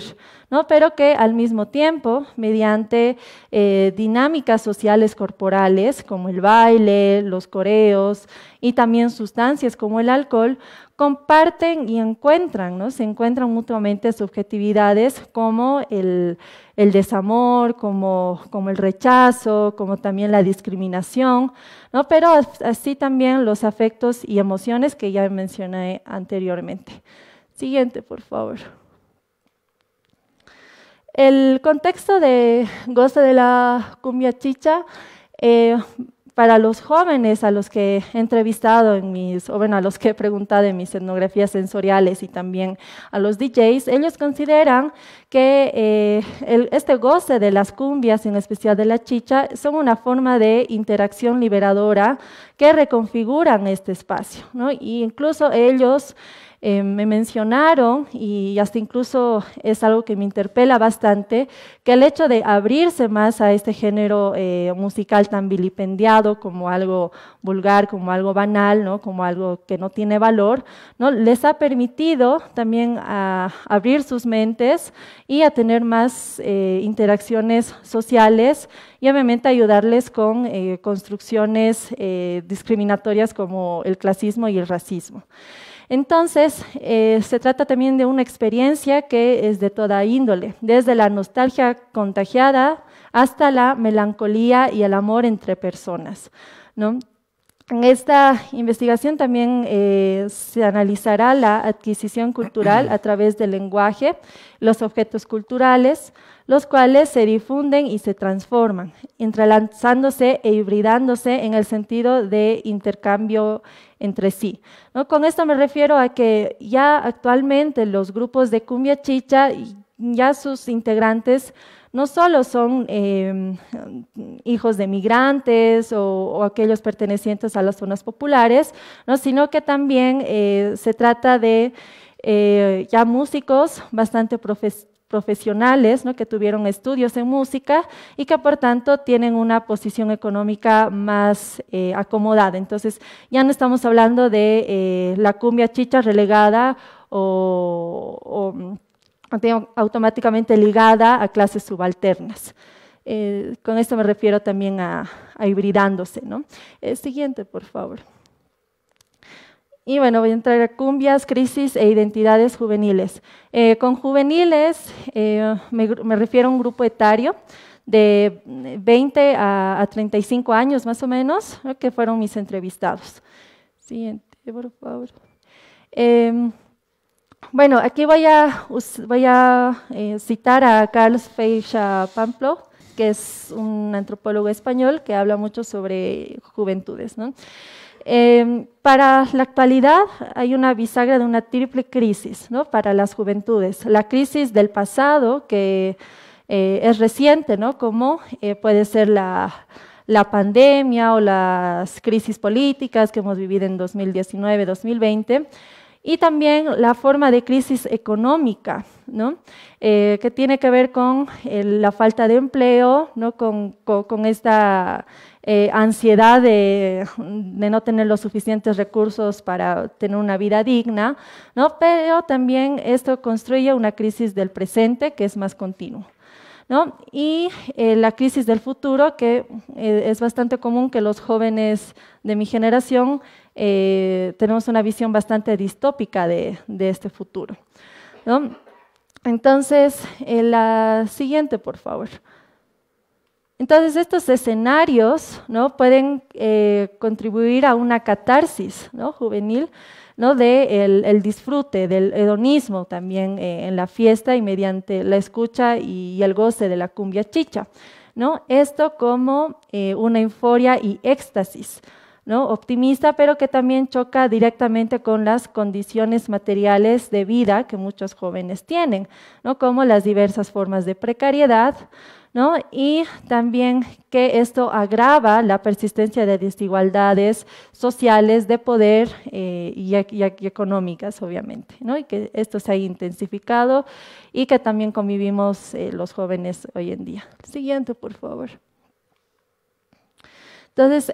pero que al mismo tiempo, mediante eh, dinámicas sociales corporales como el baile, los coreos y también sustancias como el alcohol, comparten y encuentran, ¿no? Se encuentran mutuamente subjetividades como el, desamor, como, el rechazo, como también la discriminación, ¿no? Pero así también los afectos y emociones que ya mencioné anteriormente. Siguiente, por favor. El contexto de Goza de la Cumbia Chicha eh, para los jóvenes a los que he entrevistado en mis, o a los que he preguntado en mis etnografías sensoriales y también a los DJs, ellos consideran que eh, este goce de las cumbias, en especial de la chicha, son una forma de interacción liberadora que reconfiguran este espacio, ¿no? incluso ellos eh, me mencionaron, y hasta incluso es algo que me interpela bastante, que el hecho de abrirse más a este género eh, musical tan vilipendiado como algo vulgar, como algo banal, como algo que no tiene valor, ¿no? les ha permitido también a abrir sus mentes y a tener más eh, interacciones sociales y obviamente ayudarles con construcciones discriminatorias como el clasismo y el racismo. Entonces, eh, se trata también de una experiencia que es de toda índole, desde la nostalgia contagiada hasta la melancolía y el amor entre personas. ¿no? En esta investigación también eh, se analizará la adquisición cultural a través del lenguaje, los objetos culturales, los cuales se difunden y se transforman, entrelazándose e hibridándose en el sentido de intercambio entre sí. Con esto me refiero a que ya actualmente los grupos de cumbia chicha, ya sus integrantes no solo son em, hijos de migrantes o, aquellos pertenecientes a las zonas populares, sino que también eh, se trata de eh, ya músicos bastante profesionales que tuvieron estudios en música y que por tanto tienen una posición económica más eh, acomodada. Entonces ya no estamos hablando de la cumbia chicha relegada o automáticamente ligada a clases subalternas. Eh, con esto me refiero también a, hibridándose. ¿no? Eh, siguiente, por favor. Y bueno, voy a entrar a cumbias, crisis e identidades juveniles. Eh, con juveniles me, refiero a un grupo etario de 20 a, 35 años más o menos, que fueron mis entrevistados. Siguiente, por favor. Em, bueno, aquí voy a, eh, citar a Carlos Feixa Pamplo, que es un antropólogo español que habla mucho sobre juventudes. Em, para la actualidad hay una bisagra de una triple crisis para las juventudes. La crisis del pasado, que eh, es reciente, como eh, puede ser la, pandemia o las crisis políticas que hemos vivido en 2019-2020 y también la forma de crisis económica, eh, que tiene que ver con eh, la falta de empleo, con, esta eh, ansiedad de, no tener los suficientes recursos para tener una vida digna, pero también esto construye una crisis del presente que es más continua. Y la crisis del futuro, que es bastante común que los jóvenes de mi generación eh, tenemos una visión bastante distópica de, este futuro. Entonces, eh, la siguiente, por favor. Entonces, estos escenarios pueden eh, contribuir a una catarsis juvenil del de el, disfrute, del hedonismo también en la fiesta y mediante la escucha y, el goce de la cumbia chicha. Esto como una euforia y éxtasis optimista, pero que también choca directamente con las condiciones materiales de vida que muchos jóvenes tienen, como las diversas formas de precariedad, y también que esto agrava la persistencia de desigualdades sociales de poder eh, y, económicas, obviamente, y que esto se ha intensificado y que también convivimos eh, los jóvenes hoy en día. Siguiente, por favor. Entonces,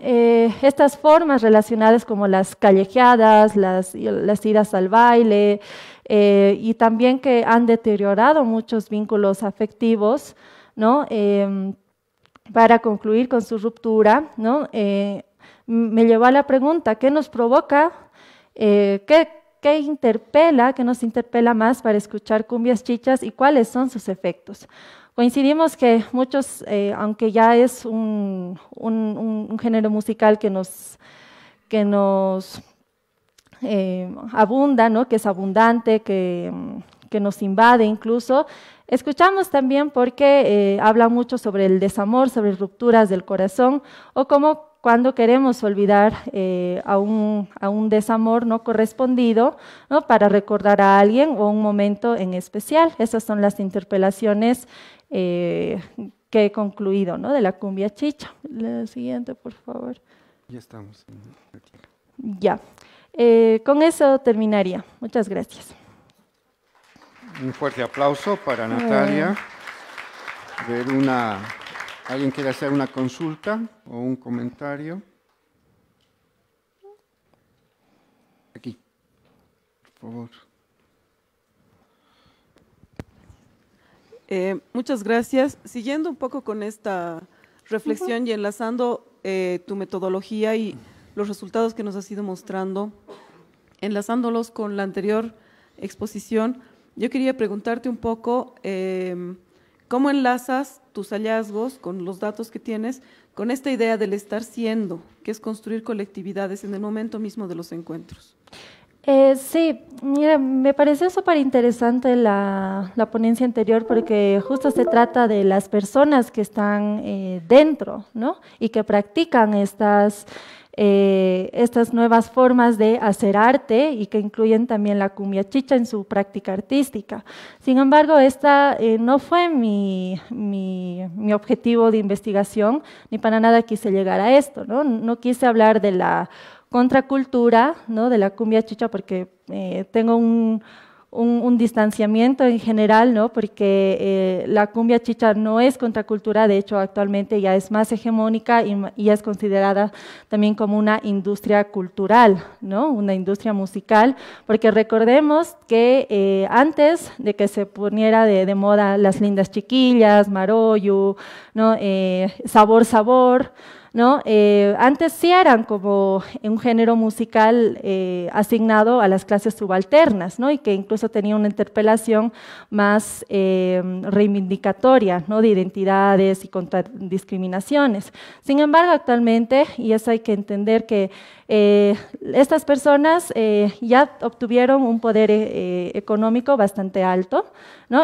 eh, estas, formas relacionadas como las callejeadas, las, las idas al baile, eh, y también que han deteriorado muchos vínculos afectivos, ¿no? Em, para concluir con su ruptura, ¿no? Eh, me llevó a la pregunta, ¿qué nos provoca? ¿qué, ¿Qué interpela, qué nos interpela más para escuchar cumbias chichas y cuáles son sus efectos? Coincidimos que muchos, eh, aunque ya es un, género musical que nos, que nos eh, abunda, ¿no? que es abundante, que, que, nos invade incluso, escuchamos también porque eh, habla mucho sobre el desamor, sobre rupturas del corazón o como cuando queremos olvidar a, un, desamor no correspondido, ¿no? para recordar a alguien o un momento en especial. Esas son las interpelaciones eh, que he concluido ¿no? de la cumbia chicha. La siguiente, por favor. Ya estamos. Ya. Eh, con eso terminaría. Muchas gracias. Un fuerte aplauso para Natalia. Ah. una, ¿Alguien quiere hacer una consulta o un comentario? Aquí, por favor. Eh, muchas gracias. Siguiendo un poco con esta reflexión y enlazando eh, tu metodología y los resultados que nos has ido mostrando, enlazándolos con la anterior exposición, yo quería preguntarte un poco em, cómo enlazas tus hallazgos con los datos que tienes con esta idea del estar siendo, que es construir colectividades en el momento mismo de los encuentros. Eh, sí, mira, me pareció súper interesante la, ponencia anterior porque justo se trata de las personas que están eh, dentro, Y que practican estas, eh, estas nuevas formas de hacer arte y que incluyen también la cumbia chicha en su práctica artística. Sin embargo, esta no fue mi, mi, objetivo de investigación, ni para nada quise llegar a esto, ¿no? No quise hablar de la contracultura ¿no? de la cumbia chicha porque eh, tengo un, distanciamiento en general, ¿no? porque eh, la cumbia chicha no es contracultura, de hecho actualmente ya es más hegemónica y, y, es considerada también como una industria cultural, ¿no? una industria musical, porque recordemos que eh, antes de que se poniera de, moda las lindas chiquillas, Maroyu, ¿no? Sabor Sabor, ¿no? Eh, antes sí eran como un género musical eh, asignado a las clases subalternas, Y que incluso tenía una interpelación más eh, reivindicatoria, ¿no? De identidades y contra discriminaciones. Sin embargo, actualmente, y eso hay que entender que eh, estas personas eh, ya obtuvieron un poder eh, económico bastante alto,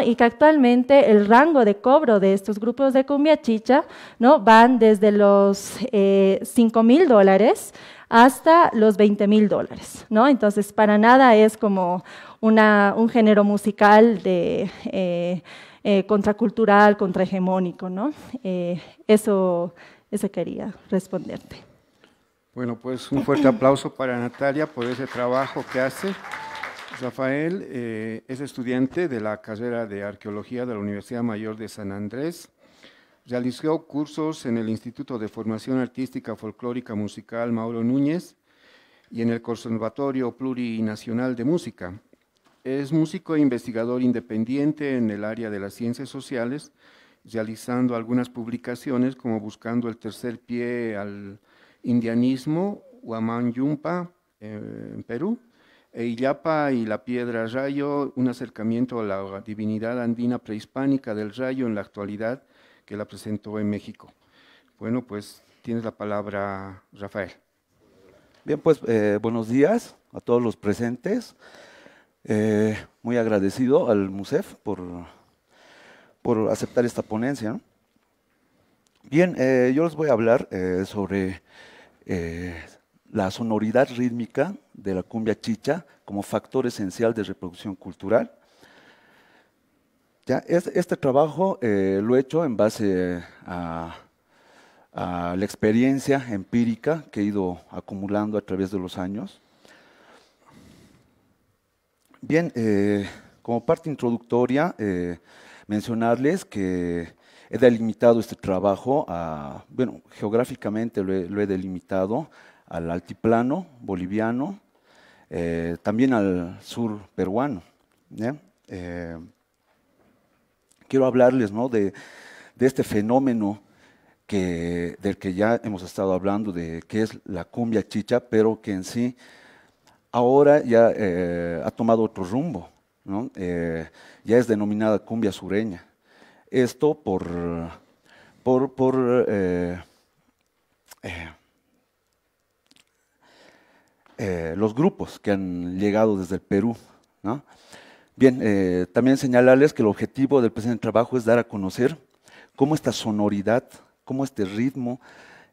y que actualmente el rango de cobro de estos grupos de cumbia chicha ¿no? van desde los 5 mil dólares hasta los 20 mil dólares. Entonces, para nada es como un género musical de... contracultural, contrahegemónico, eso quería responderte. Bueno, pues un fuerte aplauso para Natalia por ese trabajo que hace. Rafael eh, es estudiante de la carrera de arqueología de la Universidad Mayor de San Andrés. Realizó cursos en el Instituto de Formación Artística Folclórica Musical Mauro Núñez y en el Conservatorio Plurinacional de Música. Es músico e investigador independiente en el área de las ciencias sociales, realizando algunas publicaciones como Buscando el tercer pie al indianismo, Huamán Yumpa, eh, en Perú, e Illapa y la piedra rayo, un acercamiento a la divinidad andina prehispánica del rayo en la actualidad que la presentó en México. Bueno, pues tienes la palabra, Rafael. Bien, pues eh, buenos días a todos los presentes. Eh, muy agradecido al MUSEF por, por aceptar esta ponencia. Bien, yo les voy a hablar sobre eh, la sonoridad rítmica de la cumbia chicha como factor esencial de reproducción cultural. Ya, este trabajo eh, lo he hecho en base a, la experiencia empírica que he ido acumulando a través de los años. Bien, eh, como parte introductoria, mencionarles que He delimitado este trabajo, a, bueno, geográficamente lo he, delimitado al altiplano boliviano, eh, también al sur peruano. Eh, quiero hablarles de, este fenómeno del que ya hemos estado hablando, de que es la cumbia chicha, pero que en sí ahora ya eh, ha tomado otro rumbo. ya es denominada cumbia sureña esto por, eh, eh, eh, los grupos que han llegado desde el Perú. ¿no? Bien, también señalarles que el objetivo del presente trabajo es dar a conocer cómo esta sonoridad, cómo este ritmo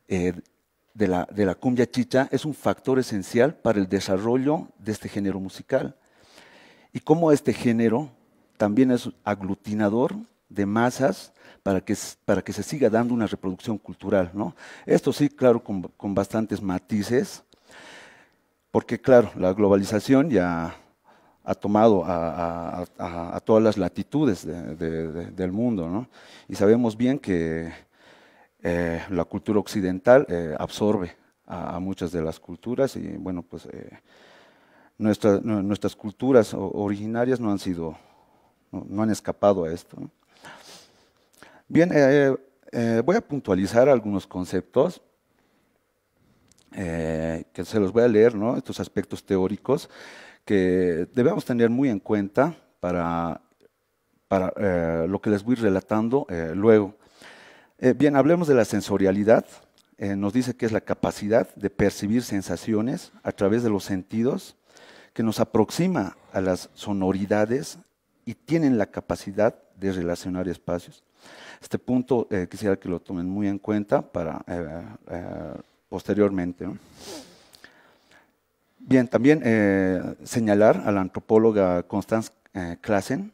de la, de la cumbia chicha es un factor esencial para el desarrollo de este género musical y cómo este género también es aglutinador de masas para que, para que se siga dando una reproducción cultural. ¿no? Esto sí, claro, con, bastantes matices, porque claro, la globalización ya ha tomado a, todas las latitudes del mundo, ¿no? y sabemos bien que eh, la cultura occidental eh, absorbe a, muchas de las culturas, y bueno, pues eh, nuestras culturas originarias no han sido, no, han escapado a esto. Bien, eh, eh, voy a puntualizar algunos conceptos eh, que se los voy a leer, estos aspectos teóricos que debemos tener muy en cuenta para lo que les voy relatando luego. bien, hablemos de la sensorialidad. nos dice que es la capacidad de percibir sensaciones a través de los sentidos que nos aproxima a las sonoridades y tienen la capacidad de relacionar espacios. Este punto eh, quisiera que lo tomen muy en cuenta para eh, eh, posteriormente. Bien, también señalar a la antropóloga Constance Classen,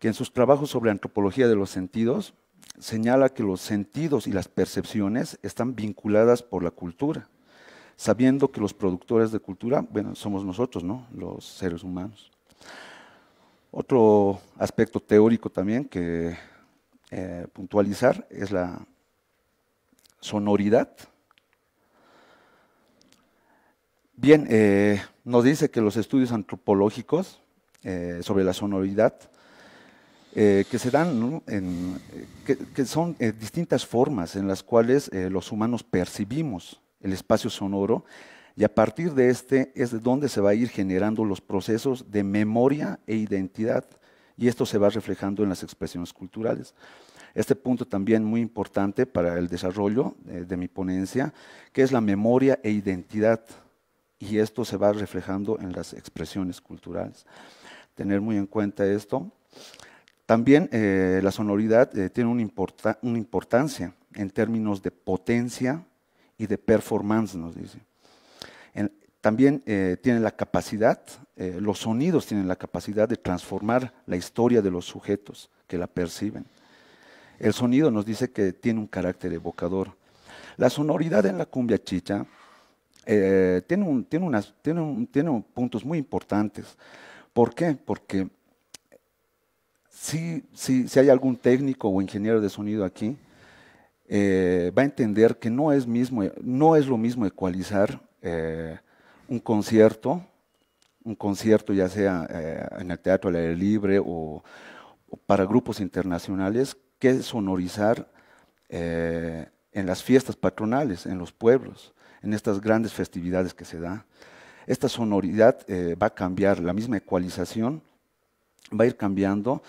que en sus trabajos sobre antropología de los sentidos señala que los sentidos y las percepciones están vinculadas por la cultura sabiendo que los productores de cultura, bueno, somos nosotros, ¿no? Los seres humanos. Otro aspecto teórico también que eh, puntualizar es la sonoridad. Bien, eh, nos dice que los estudios antropológicos eh, sobre la sonoridad que se dan, en, que, son distintas formas en las cuales los humanos percibimos el espacio sonoro y a partir de este es de donde se va a ir generando los procesos de memoria e identidad y esto se va reflejando en las expresiones culturales. Este punto también muy importante para el desarrollo eh, de, mi ponencia, que es la memoria e identidad, y esto se va reflejando en las expresiones culturales. Tener muy en cuenta esto. También eh, la sonoridad eh, tiene una, una importancia en términos de potencia y de performance, nos dice. También eh, tienen tiene la capacidad, eh, los sonidos tienen la capacidad de transformar la historia de los sujetos que la perciben. El sonido nos dice que tiene un carácter evocador. La sonoridad en la cumbia chicha eh, tiene, puntos muy importantes. ¿Por qué? Porque si, hay algún técnico o ingeniero de sonido aquí, va a entender que no es, lo mismo ecualizar un concierto, un concierto ya sea eh, en el teatro al aire libre o, para grupos internacionales, que sonorizar eh, en las fiestas patronales, en los pueblos, en estas grandes festividades que se da. Esta sonoridad eh, va a cambiar, la misma ecualización va a ir cambiando.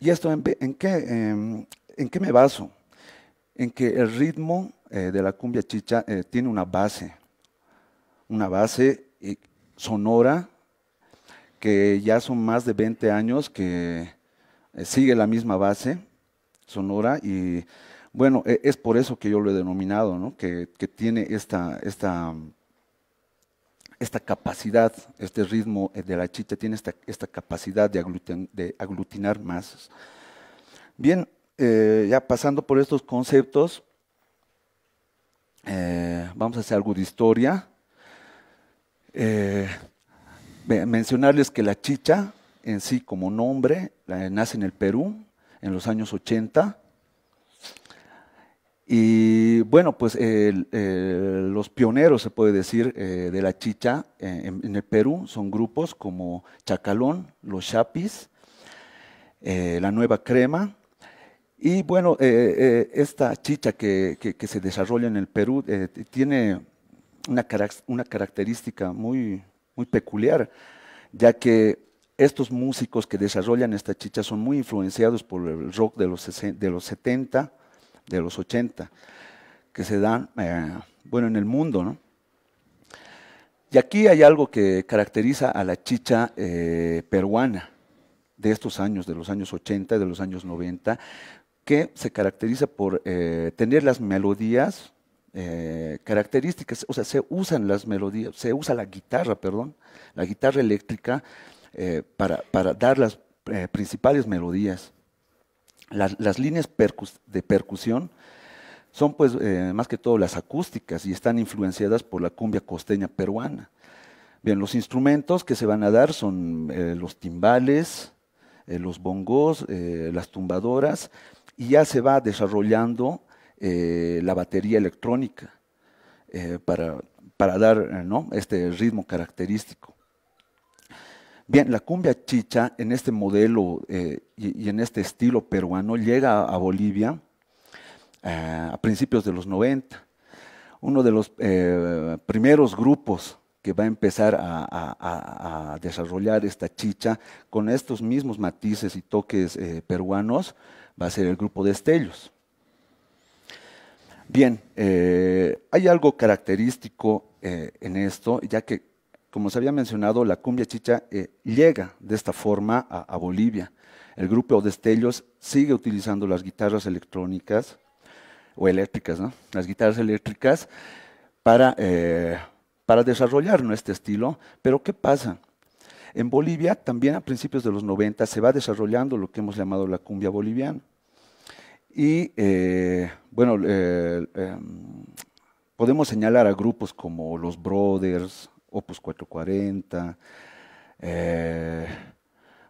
¿Y esto en em, qué me baso? En que el ritmo de la cumbia chicha tiene una base, una base eh, sonora que ya son más de 20 años que eh, sigue la misma base sonora y bueno, e, es por eso que yo lo he denominado, ¿no? que, que, tiene esta, esta, esta, capacidad, este ritmo de la chita tiene esta, capacidad de, aglutinar más. Bien, eh, ya pasando por estos conceptos, vamos a hacer algo de historia. Eh, mencionarles que la chicha en sí como nombre nace en el Perú en los años 80. Y bueno, pues los pioneros, se puede decir, eh, de la chicha eh, en, el Perú son grupos como Chacalón, Los Chapis, La Nueva Crema. Y bueno, esta chicha que, se desarrolla en el Perú tiene una, característica muy, muy peculiar, ya que estos músicos que desarrollan esta chicha son muy influenciados por el rock de los, de los 70, de los 80, que se dan, eh, bueno, en el mundo, ¿no? Y aquí hay algo que caracteriza a la chicha eh, peruana de estos años, de los años 80, de los años 90, que se caracteriza por eh, tener las melodías eh, características, o sea, se usan las melodías, se usa la guitarra, perdón, la guitarra eléctrica eh, para, para, dar las eh, principales melodías. Las, las líneas de percusión son pues más que todo las acústicas y están influenciadas por la cumbia costeña peruana. Bien, los instrumentos que se van a dar son los timbales, los bongos, las tumbadoras, y ya se va desarrollando eh, la batería electrónica eh, para, dar eh, este ritmo característico. Bien, la cumbia chicha en este modelo y, en este estilo peruano llega a Bolivia a principios de los 90. Uno de los primeros grupos que va a empezar a, desarrollar esta chicha con estos mismos matices y toques peruanos va a ser el grupo de Estellos. Bien, eh, hay algo característico eh, en esto, ya que, como se había mencionado, la cumbia chicha eh, llega de esta forma a, Bolivia. El grupo Destellos sigue utilizando las guitarras electrónicas, o eléctricas, ¿no? las guitarras eléctricas, para, para desarrollar este estilo. Pero ¿qué pasa? En Bolivia, también a principios de los 90, se va desarrollando lo que hemos llamado la cumbia boliviana. Y eh, bueno, eh, eh, podemos señalar a grupos como los Brothers, Opus 440,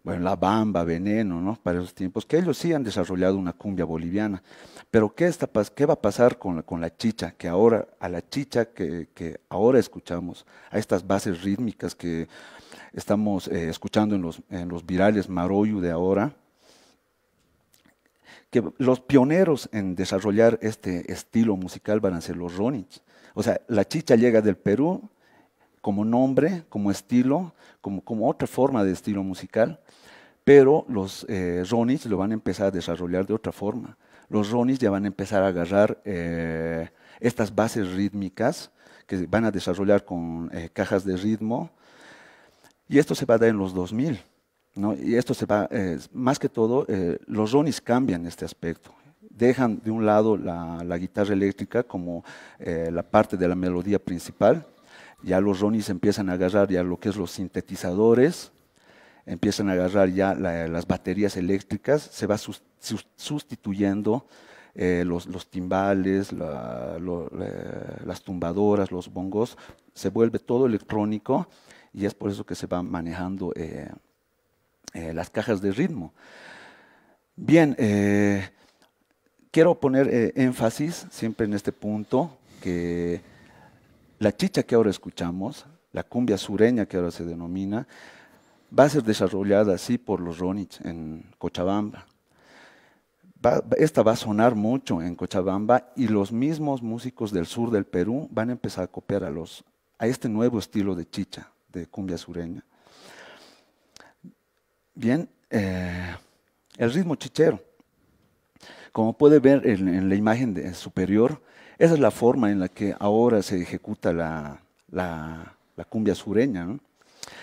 bueno, La Bamba, Veneno, ¿no? Para esos tiempos, que ellos sí han desarrollado una cumbia boliviana. Pero ¿qué, va a pasar con la, chicha? Que ahora, a la chicha que, ahora escuchamos, a estas bases rítmicas que estamos escuchando en los, en los virales Maroyu de ahora, que los pioneros en desarrollar este estilo musical van a ser los Ronins. O sea, la chicha llega del Perú como nombre, como estilo, como, como otra forma de estilo musical, pero los eh, lo van a empezar a desarrollar de otra forma. Los Ronins ya van a empezar a agarrar eh, estas bases rítmicas que van a desarrollar con eh, cajas de ritmo, y esto se va a dar en los 2000. Y esto se va, más que todo, eh, los Ronis cambian este aspecto. Dejan de un lado la, guitarra eléctrica como eh, la parte de la melodía principal. Ya los Ronis empiezan a agarrar ya lo que es los sintetizadores, empiezan a agarrar ya las baterías eléctricas, se va sustituyendo eh, los, timbales, las tumbadoras, los bongos, se vuelve todo electrónico y es por eso que se va manejando eh, eh, las cajas de ritmo. Bien, eh, quiero poner eh, énfasis siempre en este punto, que la chicha que ahora escuchamos, la cumbia sureña que ahora se denomina, va a ser desarrollada así por los Ronich en Cochabamba. esta va a sonar mucho en Cochabamba y los mismos músicos del sur del Perú van a empezar a copiar a, los, a este nuevo estilo de chicha, de cumbia sureña. Bien, eh, el ritmo chichero. Como puede ver en, la imagen superior, esa es la forma en la que ahora se ejecuta la, cumbia sureña.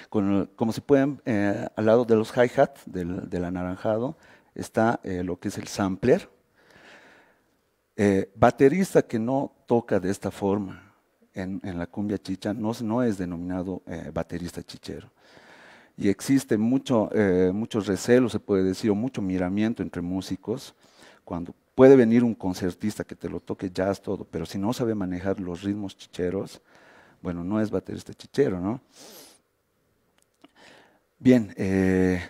como se pueden, eh, al lado de los hi-hat, del, anaranjado, está eh, lo que es el sampler. baterista que no toca de esta forma en, en la cumbia chicha no, no es denominado baterista chichero y existe mucho, eh, recelo, se puede decir, o mucho miramiento entre músicos, cuando puede venir un concertista que te lo toque jazz todo, pero si no sabe manejar los ritmos chicheros, bueno, no es baterista chichero, ¿no? Bien, eh,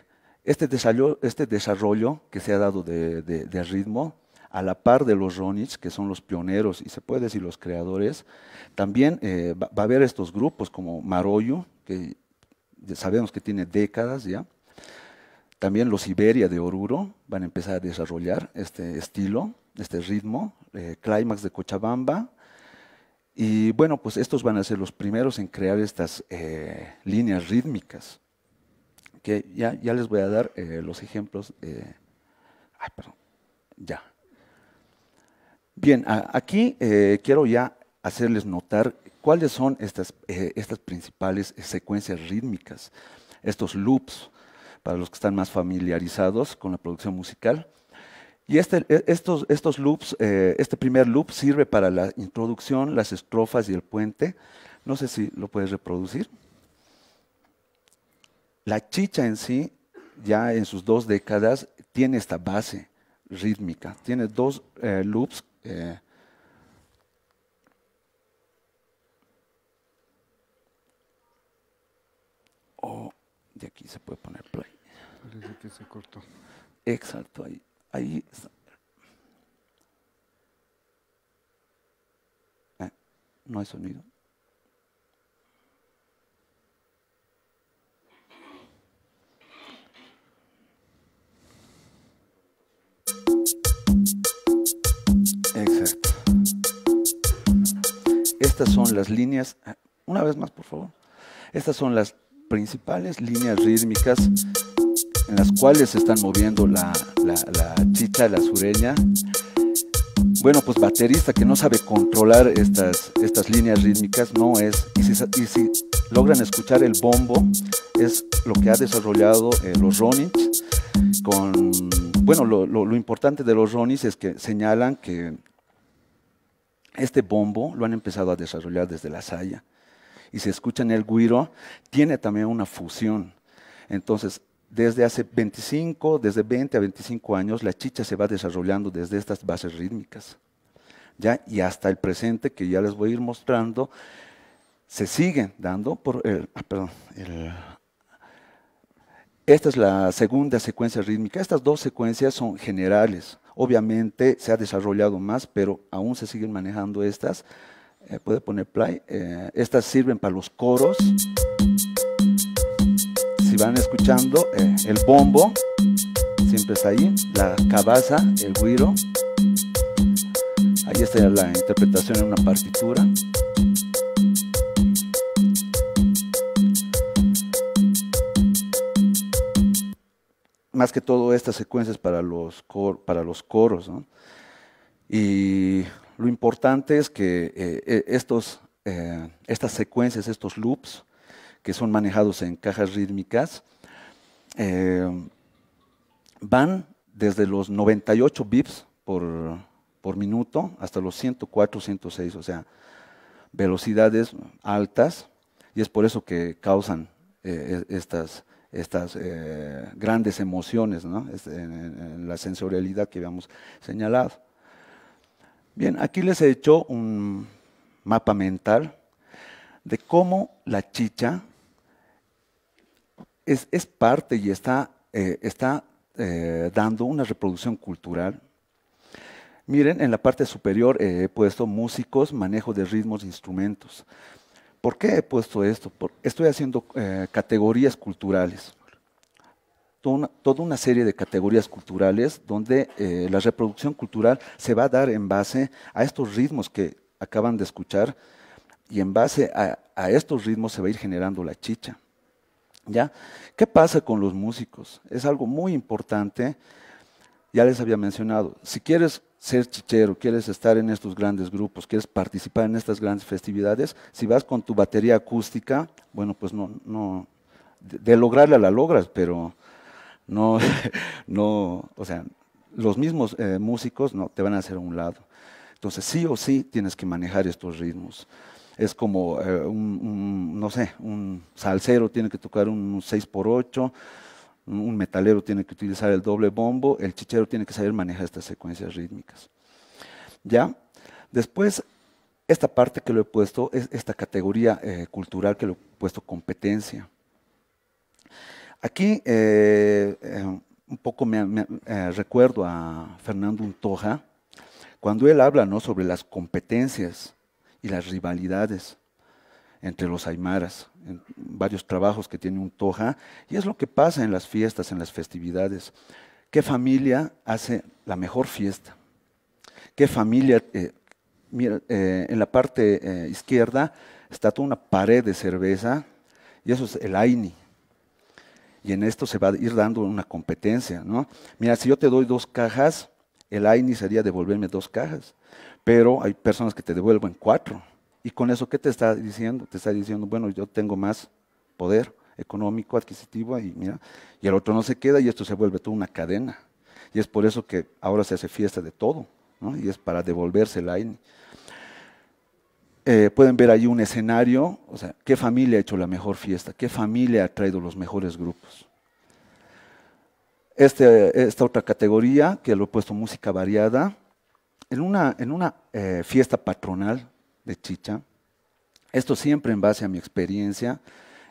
este, desarrollo, este, desarrollo, que se ha dado de, ritmo, a la par de los Ronich, que son los pioneros y se puede decir los creadores, también eh, va, a haber estos grupos como Maroyu, que sabemos que tiene décadas ya. También los Iberia de Oruro van a empezar a desarrollar este estilo, este ritmo, eh, Climax de Cochabamba. Y bueno, pues estos van a ser los primeros en crear estas eh, líneas rítmicas. Que ya, les voy a dar eh, los ejemplos. ay, perdón. Ya. Bien, aquí eh, quiero ya hacerles notar ¿Cuáles son estas, eh, estas principales secuencias rítmicas? Estos loops, para los que están más familiarizados con la producción musical. Y este, e, estos, estos loops, eh, este primer loop sirve para la introducción, las estrofas y el puente. No sé si lo puedes reproducir. La chicha en sí, ya en sus dos décadas, tiene esta base rítmica. Tiene dos eh, loops de aquí se puede poner play. Parece que se cortó. Exacto, ahí, ahí ah, no hay sonido. Exacto. Estas son las líneas. Ah, una vez más, por favor. Estas son las principales líneas rítmicas en las cuales se están moviendo la, la, chicha, la sureña. Bueno, pues baterista que no sabe controlar estas, estas líneas rítmicas no es, y si, y si logran escuchar el bombo, es lo que ha desarrollado eh, los Ronins. Con, bueno, lo, lo, lo importante de los Ronins es que señalan que este bombo lo han empezado a desarrollar desde la Saya y se escucha en el guiro, tiene también una fusión. Entonces, desde hace 25, desde 20 a 25 años, la chicha se va desarrollando desde estas bases rítmicas. ¿ya? Y hasta el presente, que ya les voy a ir mostrando, se sigue dando por el, ah, perdón, esta es la segunda secuencia rítmica. Estas dos secuencias son generales. Obviamente se ha desarrollado más, pero aún se siguen manejando estas eh, puede poner play. Eh, estas sirven para los coros. Si van escuchando, eh, el bombo siempre está ahí, la cabaza, el guiro. Ahí está la interpretación en una partitura. Más que todo estas secuencias para los, cor para los coros. Y lo importante es que eh, eh, eh, estas secuencias, estos loops, que son manejados en cajas rítmicas, van desde los 98 bips por, minuto hasta los 104, 106, o sea, velocidades altas, y es por eso que causan e, estas, grandes emociones en, la sensorialidad que habíamos señalado. Bien, aquí les he hecho un mapa mental de cómo la chicha es, parte y está, eh, eh, dando una reproducción cultural. Miren, en la parte superior eh, he puesto músicos, manejo de ritmos, e instrumentos. ¿Por qué he puesto esto? estoy haciendo categorías culturales toda una serie de categorías culturales donde eh, la reproducción cultural se va a dar en base a estos ritmos que acaban de escuchar y en base a, estos ritmos se va a ir generando la chicha. ¿Ya? ¿Qué pasa con los músicos? Es algo muy importante. Ya les había mencionado, si quieres ser chichero, quieres estar en estos grandes grupos, quieres participar en estas grandes festividades, si vas con tu batería acústica, bueno, pues no, no de lograrla la logras, pero no, no, o sea, los mismos eh, músicos no te van a hacer a un lado. Entonces, sí o sí tienes que manejar estos ritmos. Es como eh, un, no sé, un salsero tiene que tocar un 6x8, un metalero tiene que utilizar el doble bombo, el chichero tiene que saber manejar estas secuencias rítmicas. ¿Ya? Después, esta parte que lo he puesto es esta categoría eh, cultural que lo he puesto competencia. Aquí eh, eh, un poco me, eh, recuerdo a Fernando Untoja, cuando él habla ¿no? sobre las competencias y las rivalidades entre los aymaras, en varios trabajos que tiene Untoja, y es lo que pasa en las fiestas, en las festividades. ¿Qué familia hace la mejor fiesta? ¿Qué familia... en la parte izquierda está toda una pared de cerveza, y eso es el Aini, y en esto se va a ir dando una competencia, ¿no? Mira, si yo te doy dos cajas, el AINI sería devolverme dos cajas, pero hay personas que te devuelven cuatro. ¿Y con eso qué te está diciendo? Te está diciendo, bueno, yo tengo más poder económico, adquisitivo, y mira, y el otro no se queda y esto se vuelve toda una cadena. Y es por eso que ahora se hace fiesta de todo, ¿no? Y es para devolverse el AINI. Eh, pueden ver ahí un escenario, o sea, qué familia ha hecho la mejor fiesta, qué familia ha traído los mejores grupos. Este, esta otra categoría, que lo he puesto música variada, en una, en una eh, fiesta patronal de Chicha, esto siempre en base a mi experiencia,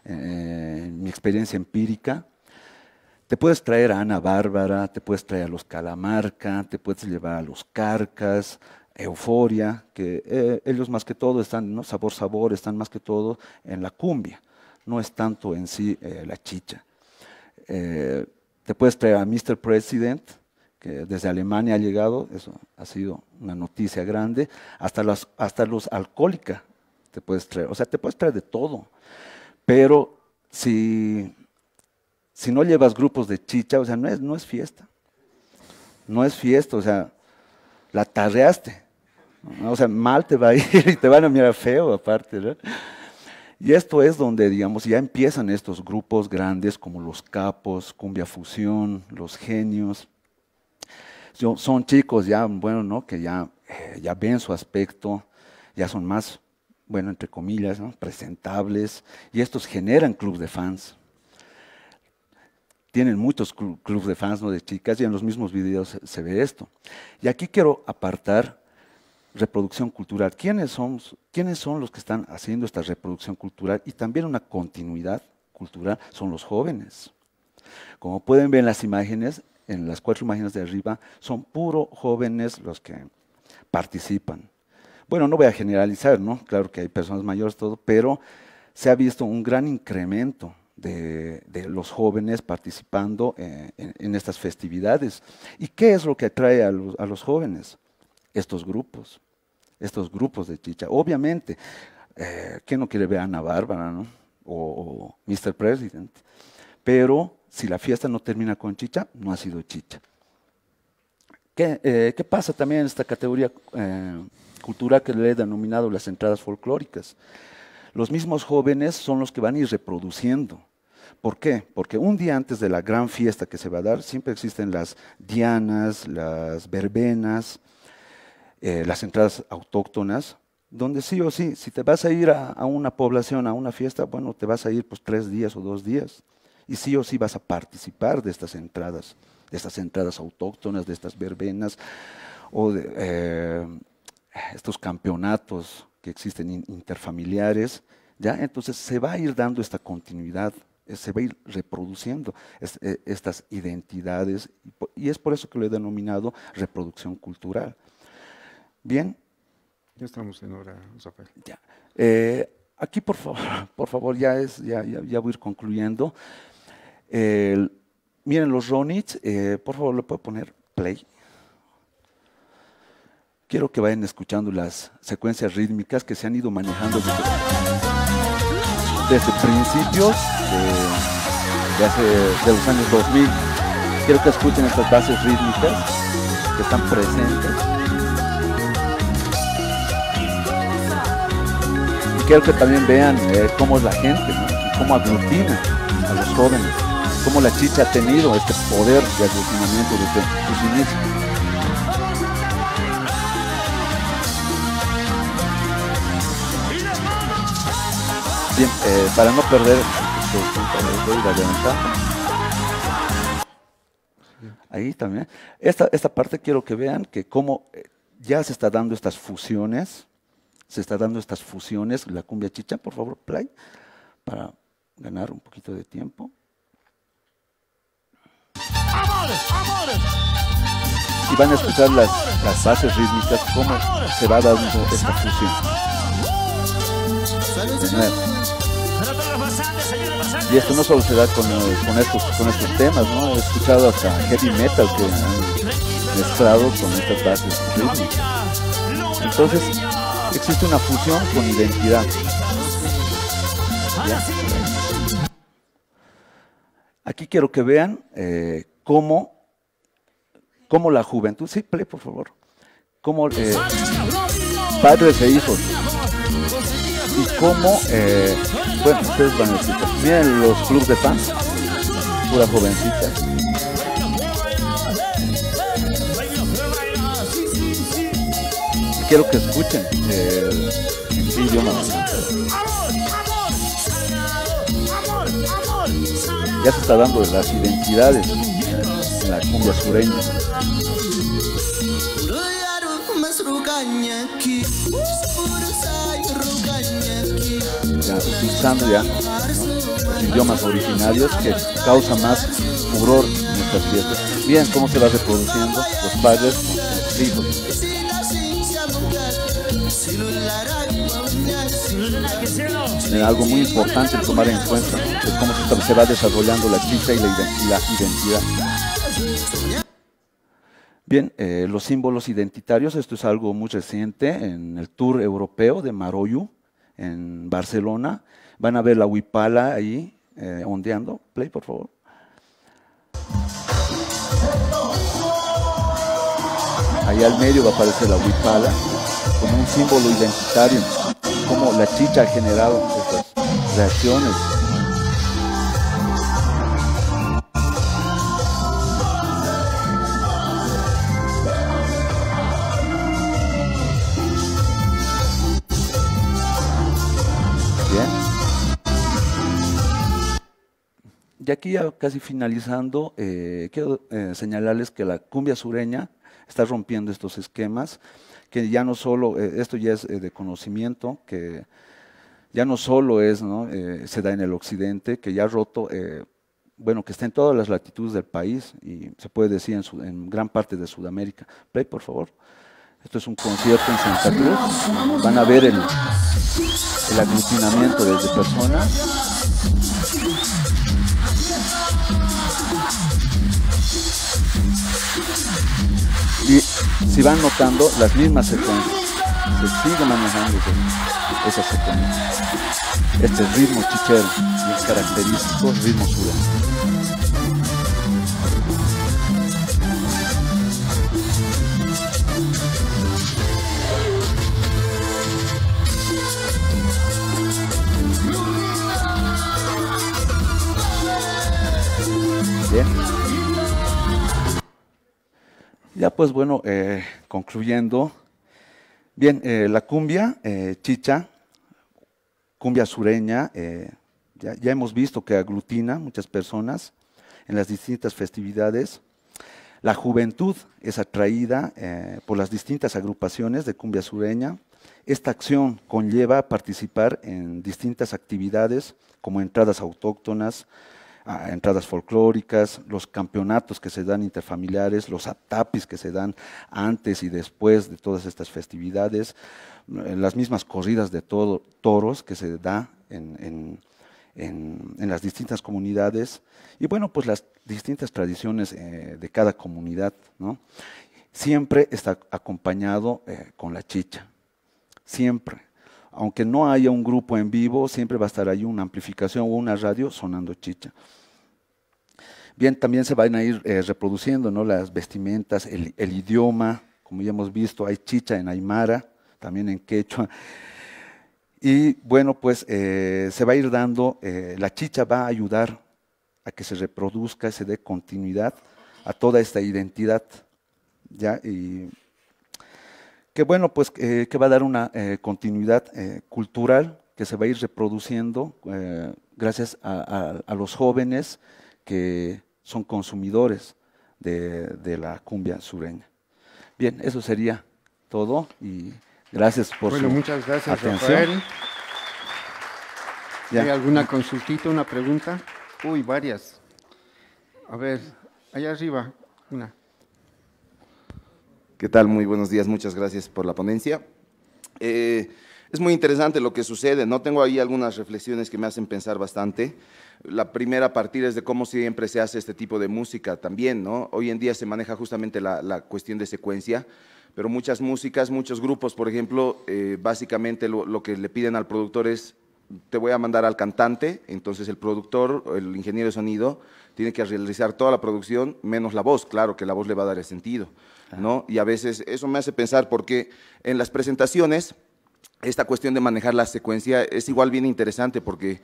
eh, mi experiencia empírica, te puedes traer a Ana Bárbara, te puedes traer a los Calamarca, te puedes llevar a los Carcas, euforia, que eh, ellos más que todo están, sabor, sabor, están más que todo en la cumbia, no es tanto en sí eh, la chicha. Eh, te puedes traer a Mr. President, que desde Alemania ha llegado, eso ha sido una noticia grande, hasta, los hasta los alcohólica te puedes traer, o sea, te puedes traer de todo, pero si, si no llevas grupos de chicha, o sea, no es, no es fiesta, no es fiesta, o sea, la tarreaste, o sea, mal te va a ir y te van a mirar feo aparte. Y esto es donde, digamos, ya empiezan estos grupos grandes como los capos, cumbia fusión, los genios. Son chicos ya, bueno, ¿no? Que ya, eh, ya ven su aspecto, ya son más, bueno, entre comillas, presentables. Y estos generan club de fans. Tienen muchos club de fans, ¿no? De chicas y en los mismos videos se ve esto. Y aquí quiero apartar reproducción cultural. ¿Quiénes son, son los que están haciendo esta reproducción cultural y también una continuidad cultural? Son los jóvenes. Como pueden ver en las imágenes, en las cuatro imágenes de arriba, son puro jóvenes los que participan. Bueno, no voy a generalizar, ¿no? Claro que hay personas mayores, todo, pero se ha visto un gran incremento de, los jóvenes participando eh, en, estas festividades. ¿Y qué es lo que atrae a los jóvenes? Estos grupos estos grupos de chicha. Obviamente, eh, ¿quién no quiere ver a Ana Bárbara, no? O, Mr. President. Pero si la fiesta no termina con chicha, no ha sido chicha. ¿Qué, eh, pasa también en esta categoría eh, cultural que le he denominado las entradas folclóricas? Los mismos jóvenes son los que van a ir reproduciendo. ¿Por qué? Porque un día antes de la gran fiesta que se va a dar, siempre existen las dianas, las verbenas, eh, las entradas autóctonas, donde sí o sí, si te vas a ir a, una población, a una fiesta, bueno, te vas a ir pues tres días o dos días. Y sí o sí vas a participar de estas entradas, de estas entradas autóctonas, de estas verbenas, o de eh, estos campeonatos que existen interfamiliares, ¿ya? Entonces se va a ir dando esta continuidad, eh, se va a ir reproduciendo estas identidades, y es por eso que lo he denominado reproducción cultural. Bien. Ya estamos en hora, Rafael. Ya. Eh, aquí, por favor, por favor ya, es, ya, ya, voy a ir concluyendo. miren, los Ronits, eh, por favor, le puedo poner play. Quiero que vayan escuchando las secuencias rítmicas que se han ido manejando desde, principios de, de, hace, de los años 2000. Quiero que escuchen estas bases rítmicas que están presentes. quiero que también vean eh, cómo es la gente, cómo aglutina a los jóvenes, cómo la chicha ha tenido este poder de aglutinamiento desde sus inicios. Bien, eh, para no perder este, Ahí también. Esta, esta parte quiero que vean que cómo eh, ya se está dando estas fusiones se está dando estas fusiones. La cumbia chicha, por favor, play, para ganar un poquito de tiempo. Y van a escuchar las, las bases rítmicas, cómo se va dando esta fusión. Y esto no solo se da con, eh, con, estos, con estos temas, ¿no? He escuchado hasta heavy metal que han mezclado con estas bases rítmicas. Entonces, existe una fusión con identidad. Aquí quiero que vean eh, cómo, cómo, la juventud, sí, play por favor, cómo eh, padres e hijos y cómo, eh, bueno, ustedes van a miren los clubes de pan. pura jovencita. quiero que escuchen el idioma. Ya se está dando las identidades en la cumbia sureña. Ya se los idiomas originarios que causa más furor en estas fiestas. Miren cómo se va reproduciendo los padres algo muy importante tomar en cuenta es cómo se va desarrollando la chicha y la identidad. Bien, eh, los símbolos identitarios, esto es algo muy reciente en el Tour Europeo de Maroyu, en Barcelona. Van a ver la huipala ahí eh, ondeando. Play, por favor. Ahí al medio va a aparecer la huipala como un símbolo identitario, como la chicha ha generado reacciones. Y aquí ya casi finalizando, eh, quiero eh, señalarles que la cumbia sureña está rompiendo estos esquemas, que ya no solo, eh, esto ya es de conocimiento, que ya no solo es, ¿no? Eh, se da en el occidente, que ya ha roto, eh, bueno, que está en todas las latitudes del país y se puede decir en, gran parte de Sudamérica. Play, por favor. Esto es un concierto en Santa Cruz. Van a ver el, el aglutinamiento de personas. Y si van notando, las mismas secuencias se sigue manejando esa secuencia. Este ritmo chichero y el característico ritmo sureño. Bien. Ya pues bueno, eh, concluyendo, Bien, eh, la cumbia, eh, chicha, cumbia sureña, eh, ya, ya, hemos visto que aglutina muchas personas en las distintas festividades. La juventud es atraída por las distintas agrupaciones de cumbia sureña. Esta acción conlleva participar en distintas actividades como entradas autóctonas, entradas folclóricas, los campeonatos que se dan interfamiliares, los atapis que se dan antes y después de todas estas festividades, eh, las mismas corridas de toros que se da en, las distintas comunidades y bueno, pues las distintas tradiciones eh, de cada comunidad, ¿no? Siempre está acompañado eh, con la chicha, siempre aunque no haya un grupo en vivo, siempre va a estar ahí una amplificación o una radio sonando chicha. Bien, también se van a ir eh, reproduciendo ¿no? las vestimentas, el, idioma, como ya hemos visto, hay chicha en aymara, también en quechua. Y bueno, pues eh, se va a ir dando, eh, la chicha va a ayudar a que se reproduzca, se dé continuidad a toda esta identidad. ¿ya? Y que bueno, pues eh, que va a dar una eh, continuidad eh, cultural que se va a ir reproduciendo gracias a, los jóvenes que son consumidores de, la cumbia sureña. Bien, eso sería todo y gracias por bueno, muchas gracias, atención. Rafael. ¿Hay alguna consultita, una pregunta? Uy, varias. A ver, allá arriba, una. ¿Qué tal? Muy buenos días, muchas gracias por la ponencia. Eh, es muy interesante lo que sucede, ¿no? Tengo ahí algunas reflexiones que me hacen pensar bastante. La primera a partir es de cómo siempre se hace este tipo de música también, ¿no? Hoy en día se maneja justamente la, cuestión de secuencia, pero muchas músicas, muchos grupos, por ejemplo, eh, básicamente lo, lo que le piden al productor es te voy a mandar al cantante, entonces el productor, el ingeniero de sonido, tiene que realizar toda la producción, menos la voz, claro que la voz le va a dar el sentido. ¿no? Y a veces eso me hace pensar porque en las presentaciones esta cuestión de manejar la secuencia es igual bien interesante porque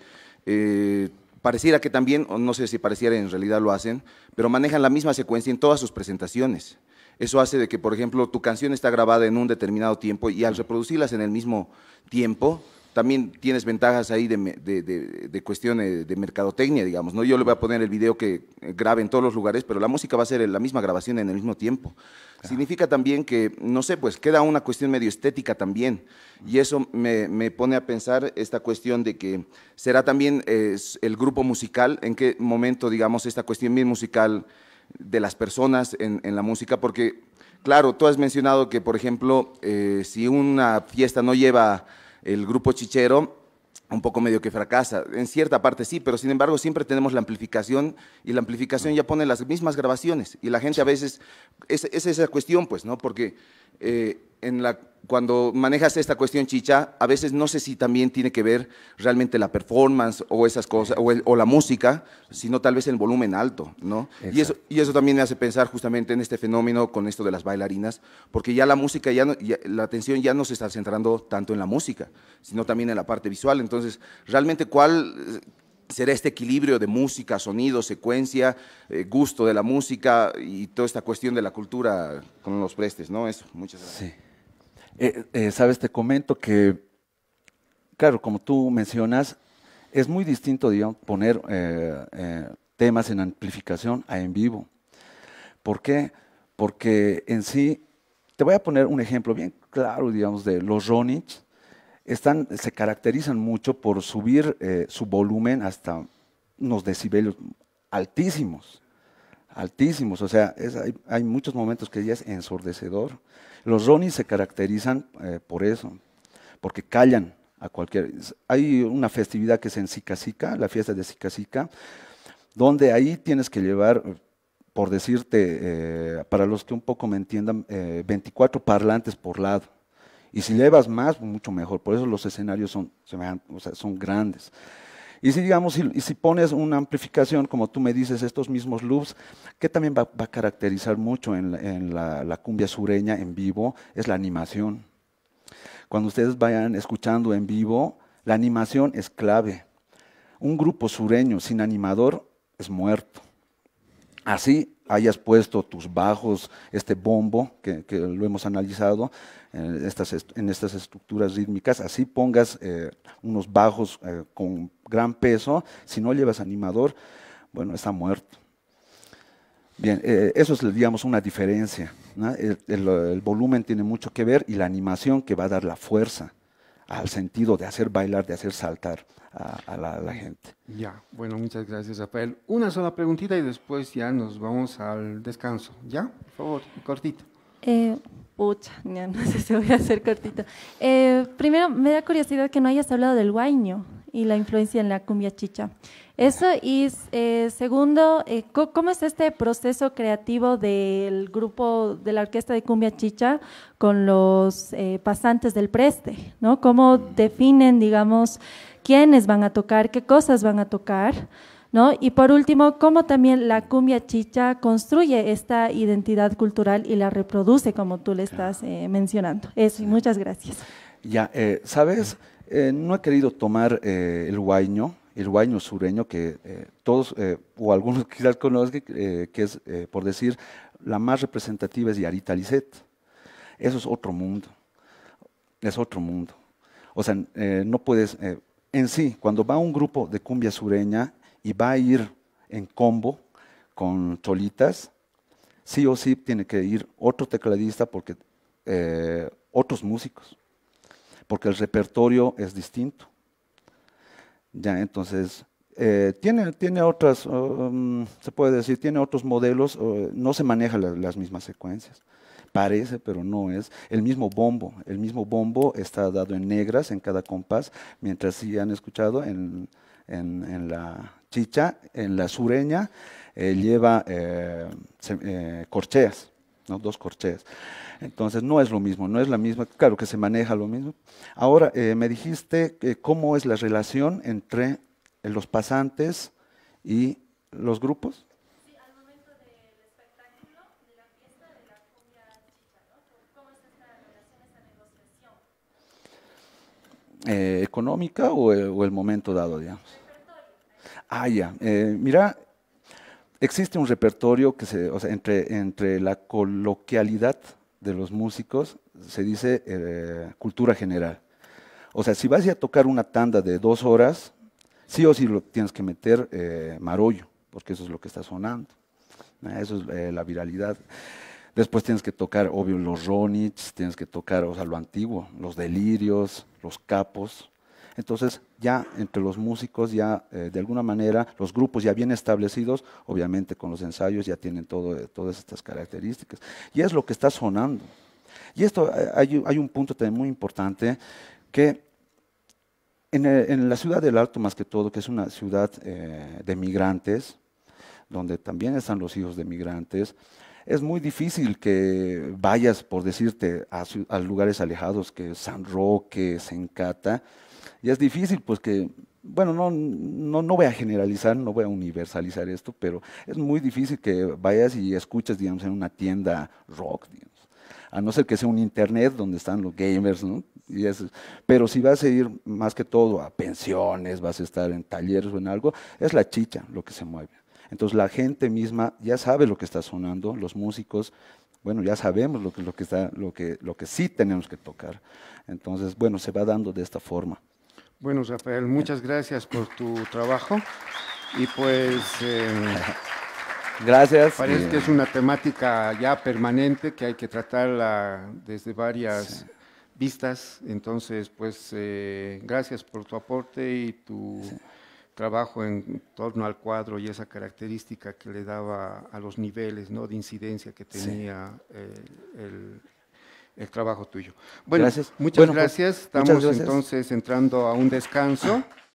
eh, pareciera que también, no sé si pareciera en realidad lo hacen, pero manejan la misma secuencia en todas sus presentaciones. Eso hace de que, por ejemplo, tu canción está grabada en un determinado tiempo y al reproducirlas en el mismo tiempo, también tienes ventajas ahí de, de, de, cuestiones de mercadotecnia, digamos, ¿no? Yo le voy a poner el video que eh, grabe en todos los lugares, pero la música va a ser la misma grabación en el mismo tiempo. Significa también que, no sé, pues queda una cuestión medio estética también. Y eso me, me pone a pensar esta cuestión de que será también eh, el grupo musical, en qué momento, digamos, esta cuestión bien musical de las personas en, en la música, porque, claro, tú has mencionado que, por ejemplo, eh, si una fiesta no lleva el grupo chichero un poco medio que fracasa. En cierta parte sí, pero sin embargo siempre tenemos la amplificación y la amplificación ya pone las mismas grabaciones y la gente a veces, Esa es esa cuestión pues, ¿no? Porque eh, cuando manejas esta cuestión, Chicha, a veces no sé si también tiene que ver realmente la performance o esas cosas, o, la música, sino tal vez el volumen alto, ¿no? Y eso, y eso también me hace pensar justamente en este fenómeno con esto de las bailarinas, porque ya la música, ya la atención ya no se está centrando tanto en la música, sino también en la parte visual. Entonces, realmente, ¿cuál, será este equilibrio de música, sonido, secuencia, eh, gusto de la música y toda esta cuestión de la cultura con los prestes, ¿no? Eso, muchas gracias. Sí. Eh, eh, Sabes, te comento que, claro, como tú mencionas, es muy distinto, digamos, poner temas en amplificación a en vivo. ¿Por qué? Porque en sí, te voy a poner un ejemplo bien claro, digamos, de los Ronich se caracterizan mucho por subir eh, su volumen hasta unos decibelios altísimos, altísimos. O sea, hay, muchos momentos que ya es ensordecedor. Los Ronis se caracterizan eh, por eso, porque callan a cualquier... Hay una festividad que es en Sicasica, la fiesta de Sicasica, donde ahí tienes que llevar, por decirte, eh, para los que un poco me entiendan, 24 parlantes por lado y si llevas más, pues, mucho mejor. Por eso los escenarios son, son grandes. Y si, digamos, y si, pones una amplificación, como tú me dices, estos mismos loops, que también va, a caracterizar mucho en, la, cumbia sureña en vivo, es la animación. Cuando ustedes vayan escuchando en vivo, la animación es clave. Un grupo sureño sin animador es muerto. Así hayas puesto tus bajos, este bombo, que, lo hemos analizado en estas, en estas, estructuras rítmicas, así pongas eh, unos bajos eh, con gran peso, si no llevas animador, bueno, está muerto. Bien, eh, eso es, digamos, una diferencia. el volumen tiene mucho que ver y la animación que va a dar la fuerza al sentido de hacer bailar, de hacer saltar a, la, gente. Ya, bueno, muchas gracias, Rafael. Una sola preguntita y después ya nos vamos al descanso. ¿Ya? Por favor, cortito. Eh, pucha, ya no sé si voy a hacer cortito. Eh, primero, me da curiosidad que no hayas hablado del guaño y la influencia en la cumbia chicha. Eso y eh, segundo, eh, ¿cómo es este proceso creativo del grupo de la orquesta de cumbia chicha con los eh, pasantes del preste? ¿no? ¿Cómo definen, digamos, quiénes van a tocar, qué cosas van a tocar? ¿No? Y por último, cómo también la cumbia chicha construye esta identidad cultural y la reproduce, como tú le estás mencionando. Eso, y muchas gracias. Ya, ¿sabes? Eh, no he querido tomar eh, el guaño, el guaño sureño que eh, todos o algunos quizás conozcan, que es, por decir, la más representativa es Yarita Lisset. Eso es otro mundo, es otro mundo. O sea, no puedes, en sí, cuando va un grupo de cumbia sureña y va a ir en combo con cholitas, sí o sí tiene que ir otro tecladista porque otros músicos porque el repertorio es distinto. Ya, entonces, eh, tiene, tiene otras, uh, um, se puede decir, tiene otros modelos, uh, no se manejan las mismas secuencias. Parece, pero no es. El mismo bombo, el mismo bombo está dado en negras en cada compás, mientras si han escuchado en, en, la chicha, en la sureña, eh, lleva eh, corcheas, ¿no? dos corcheas. Entonces no es lo mismo, no es la misma, claro que se maneja lo mismo. Ahora, eh, me dijiste eh, cómo es la relación entre los pasantes y los grupos. ¿Cómo es relación, eh, ¿Económica o, el momento dado, digamos? Ah, ya. mira, existe un repertorio que se, o sea, entre, entre la coloquialidad de los músicos se dice eh, cultura general. O sea, si vas a tocar una tanda de dos horas, sí o sí lo tienes que meter eh, marollo, porque eso es lo que está sonando. Eso es eh, la viralidad. Después tienes que tocar, obvio, los Ronits, tienes que tocar, o sea, lo antiguo, los delirios, los capos. Entonces, ya entre los músicos, ya eh, de alguna manera, los grupos ya bien establecidos, obviamente con los ensayos ya tienen todo, eh, todas estas características. Y es lo que está sonando. Y esto, eh, hay, un punto también muy importante, que en, la ciudad del Alto, más que todo, que es una ciudad de migrantes, donde también están los hijos de migrantes, es muy difícil que vayas, por decirte, a, a lugares alejados, que San Roque, Sencata, y es difícil, pues que, bueno, no, voy a generalizar, no voy a universalizar esto, pero es muy difícil que vayas y escuches, digamos, en una tienda rock, digamos a no ser que sea un internet donde están los gamers, ¿no? Pero si vas a ir más que todo a pensiones, vas a estar en talleres o en algo, es la chicha lo que se mueve. Entonces la gente misma ya sabe lo que está sonando, los músicos, bueno, ya sabemos lo lo que, lo que sí tenemos que tocar. Entonces, bueno, se va dando de esta forma. Bueno, Rafael, muchas gracias por tu trabajo y pues... Em, gracias. Parece que es una temática ya permanente que hay que tratarla desde varias vistas. Entonces, pues eh, gracias por tu aporte y tu trabajo en torno al cuadro y esa característica que le daba a los niveles ¿no? de incidencia que tenía eh, el el trabajo tuyo. Bueno, muchas pues, gracias. Estamos entonces entrando a un descanso.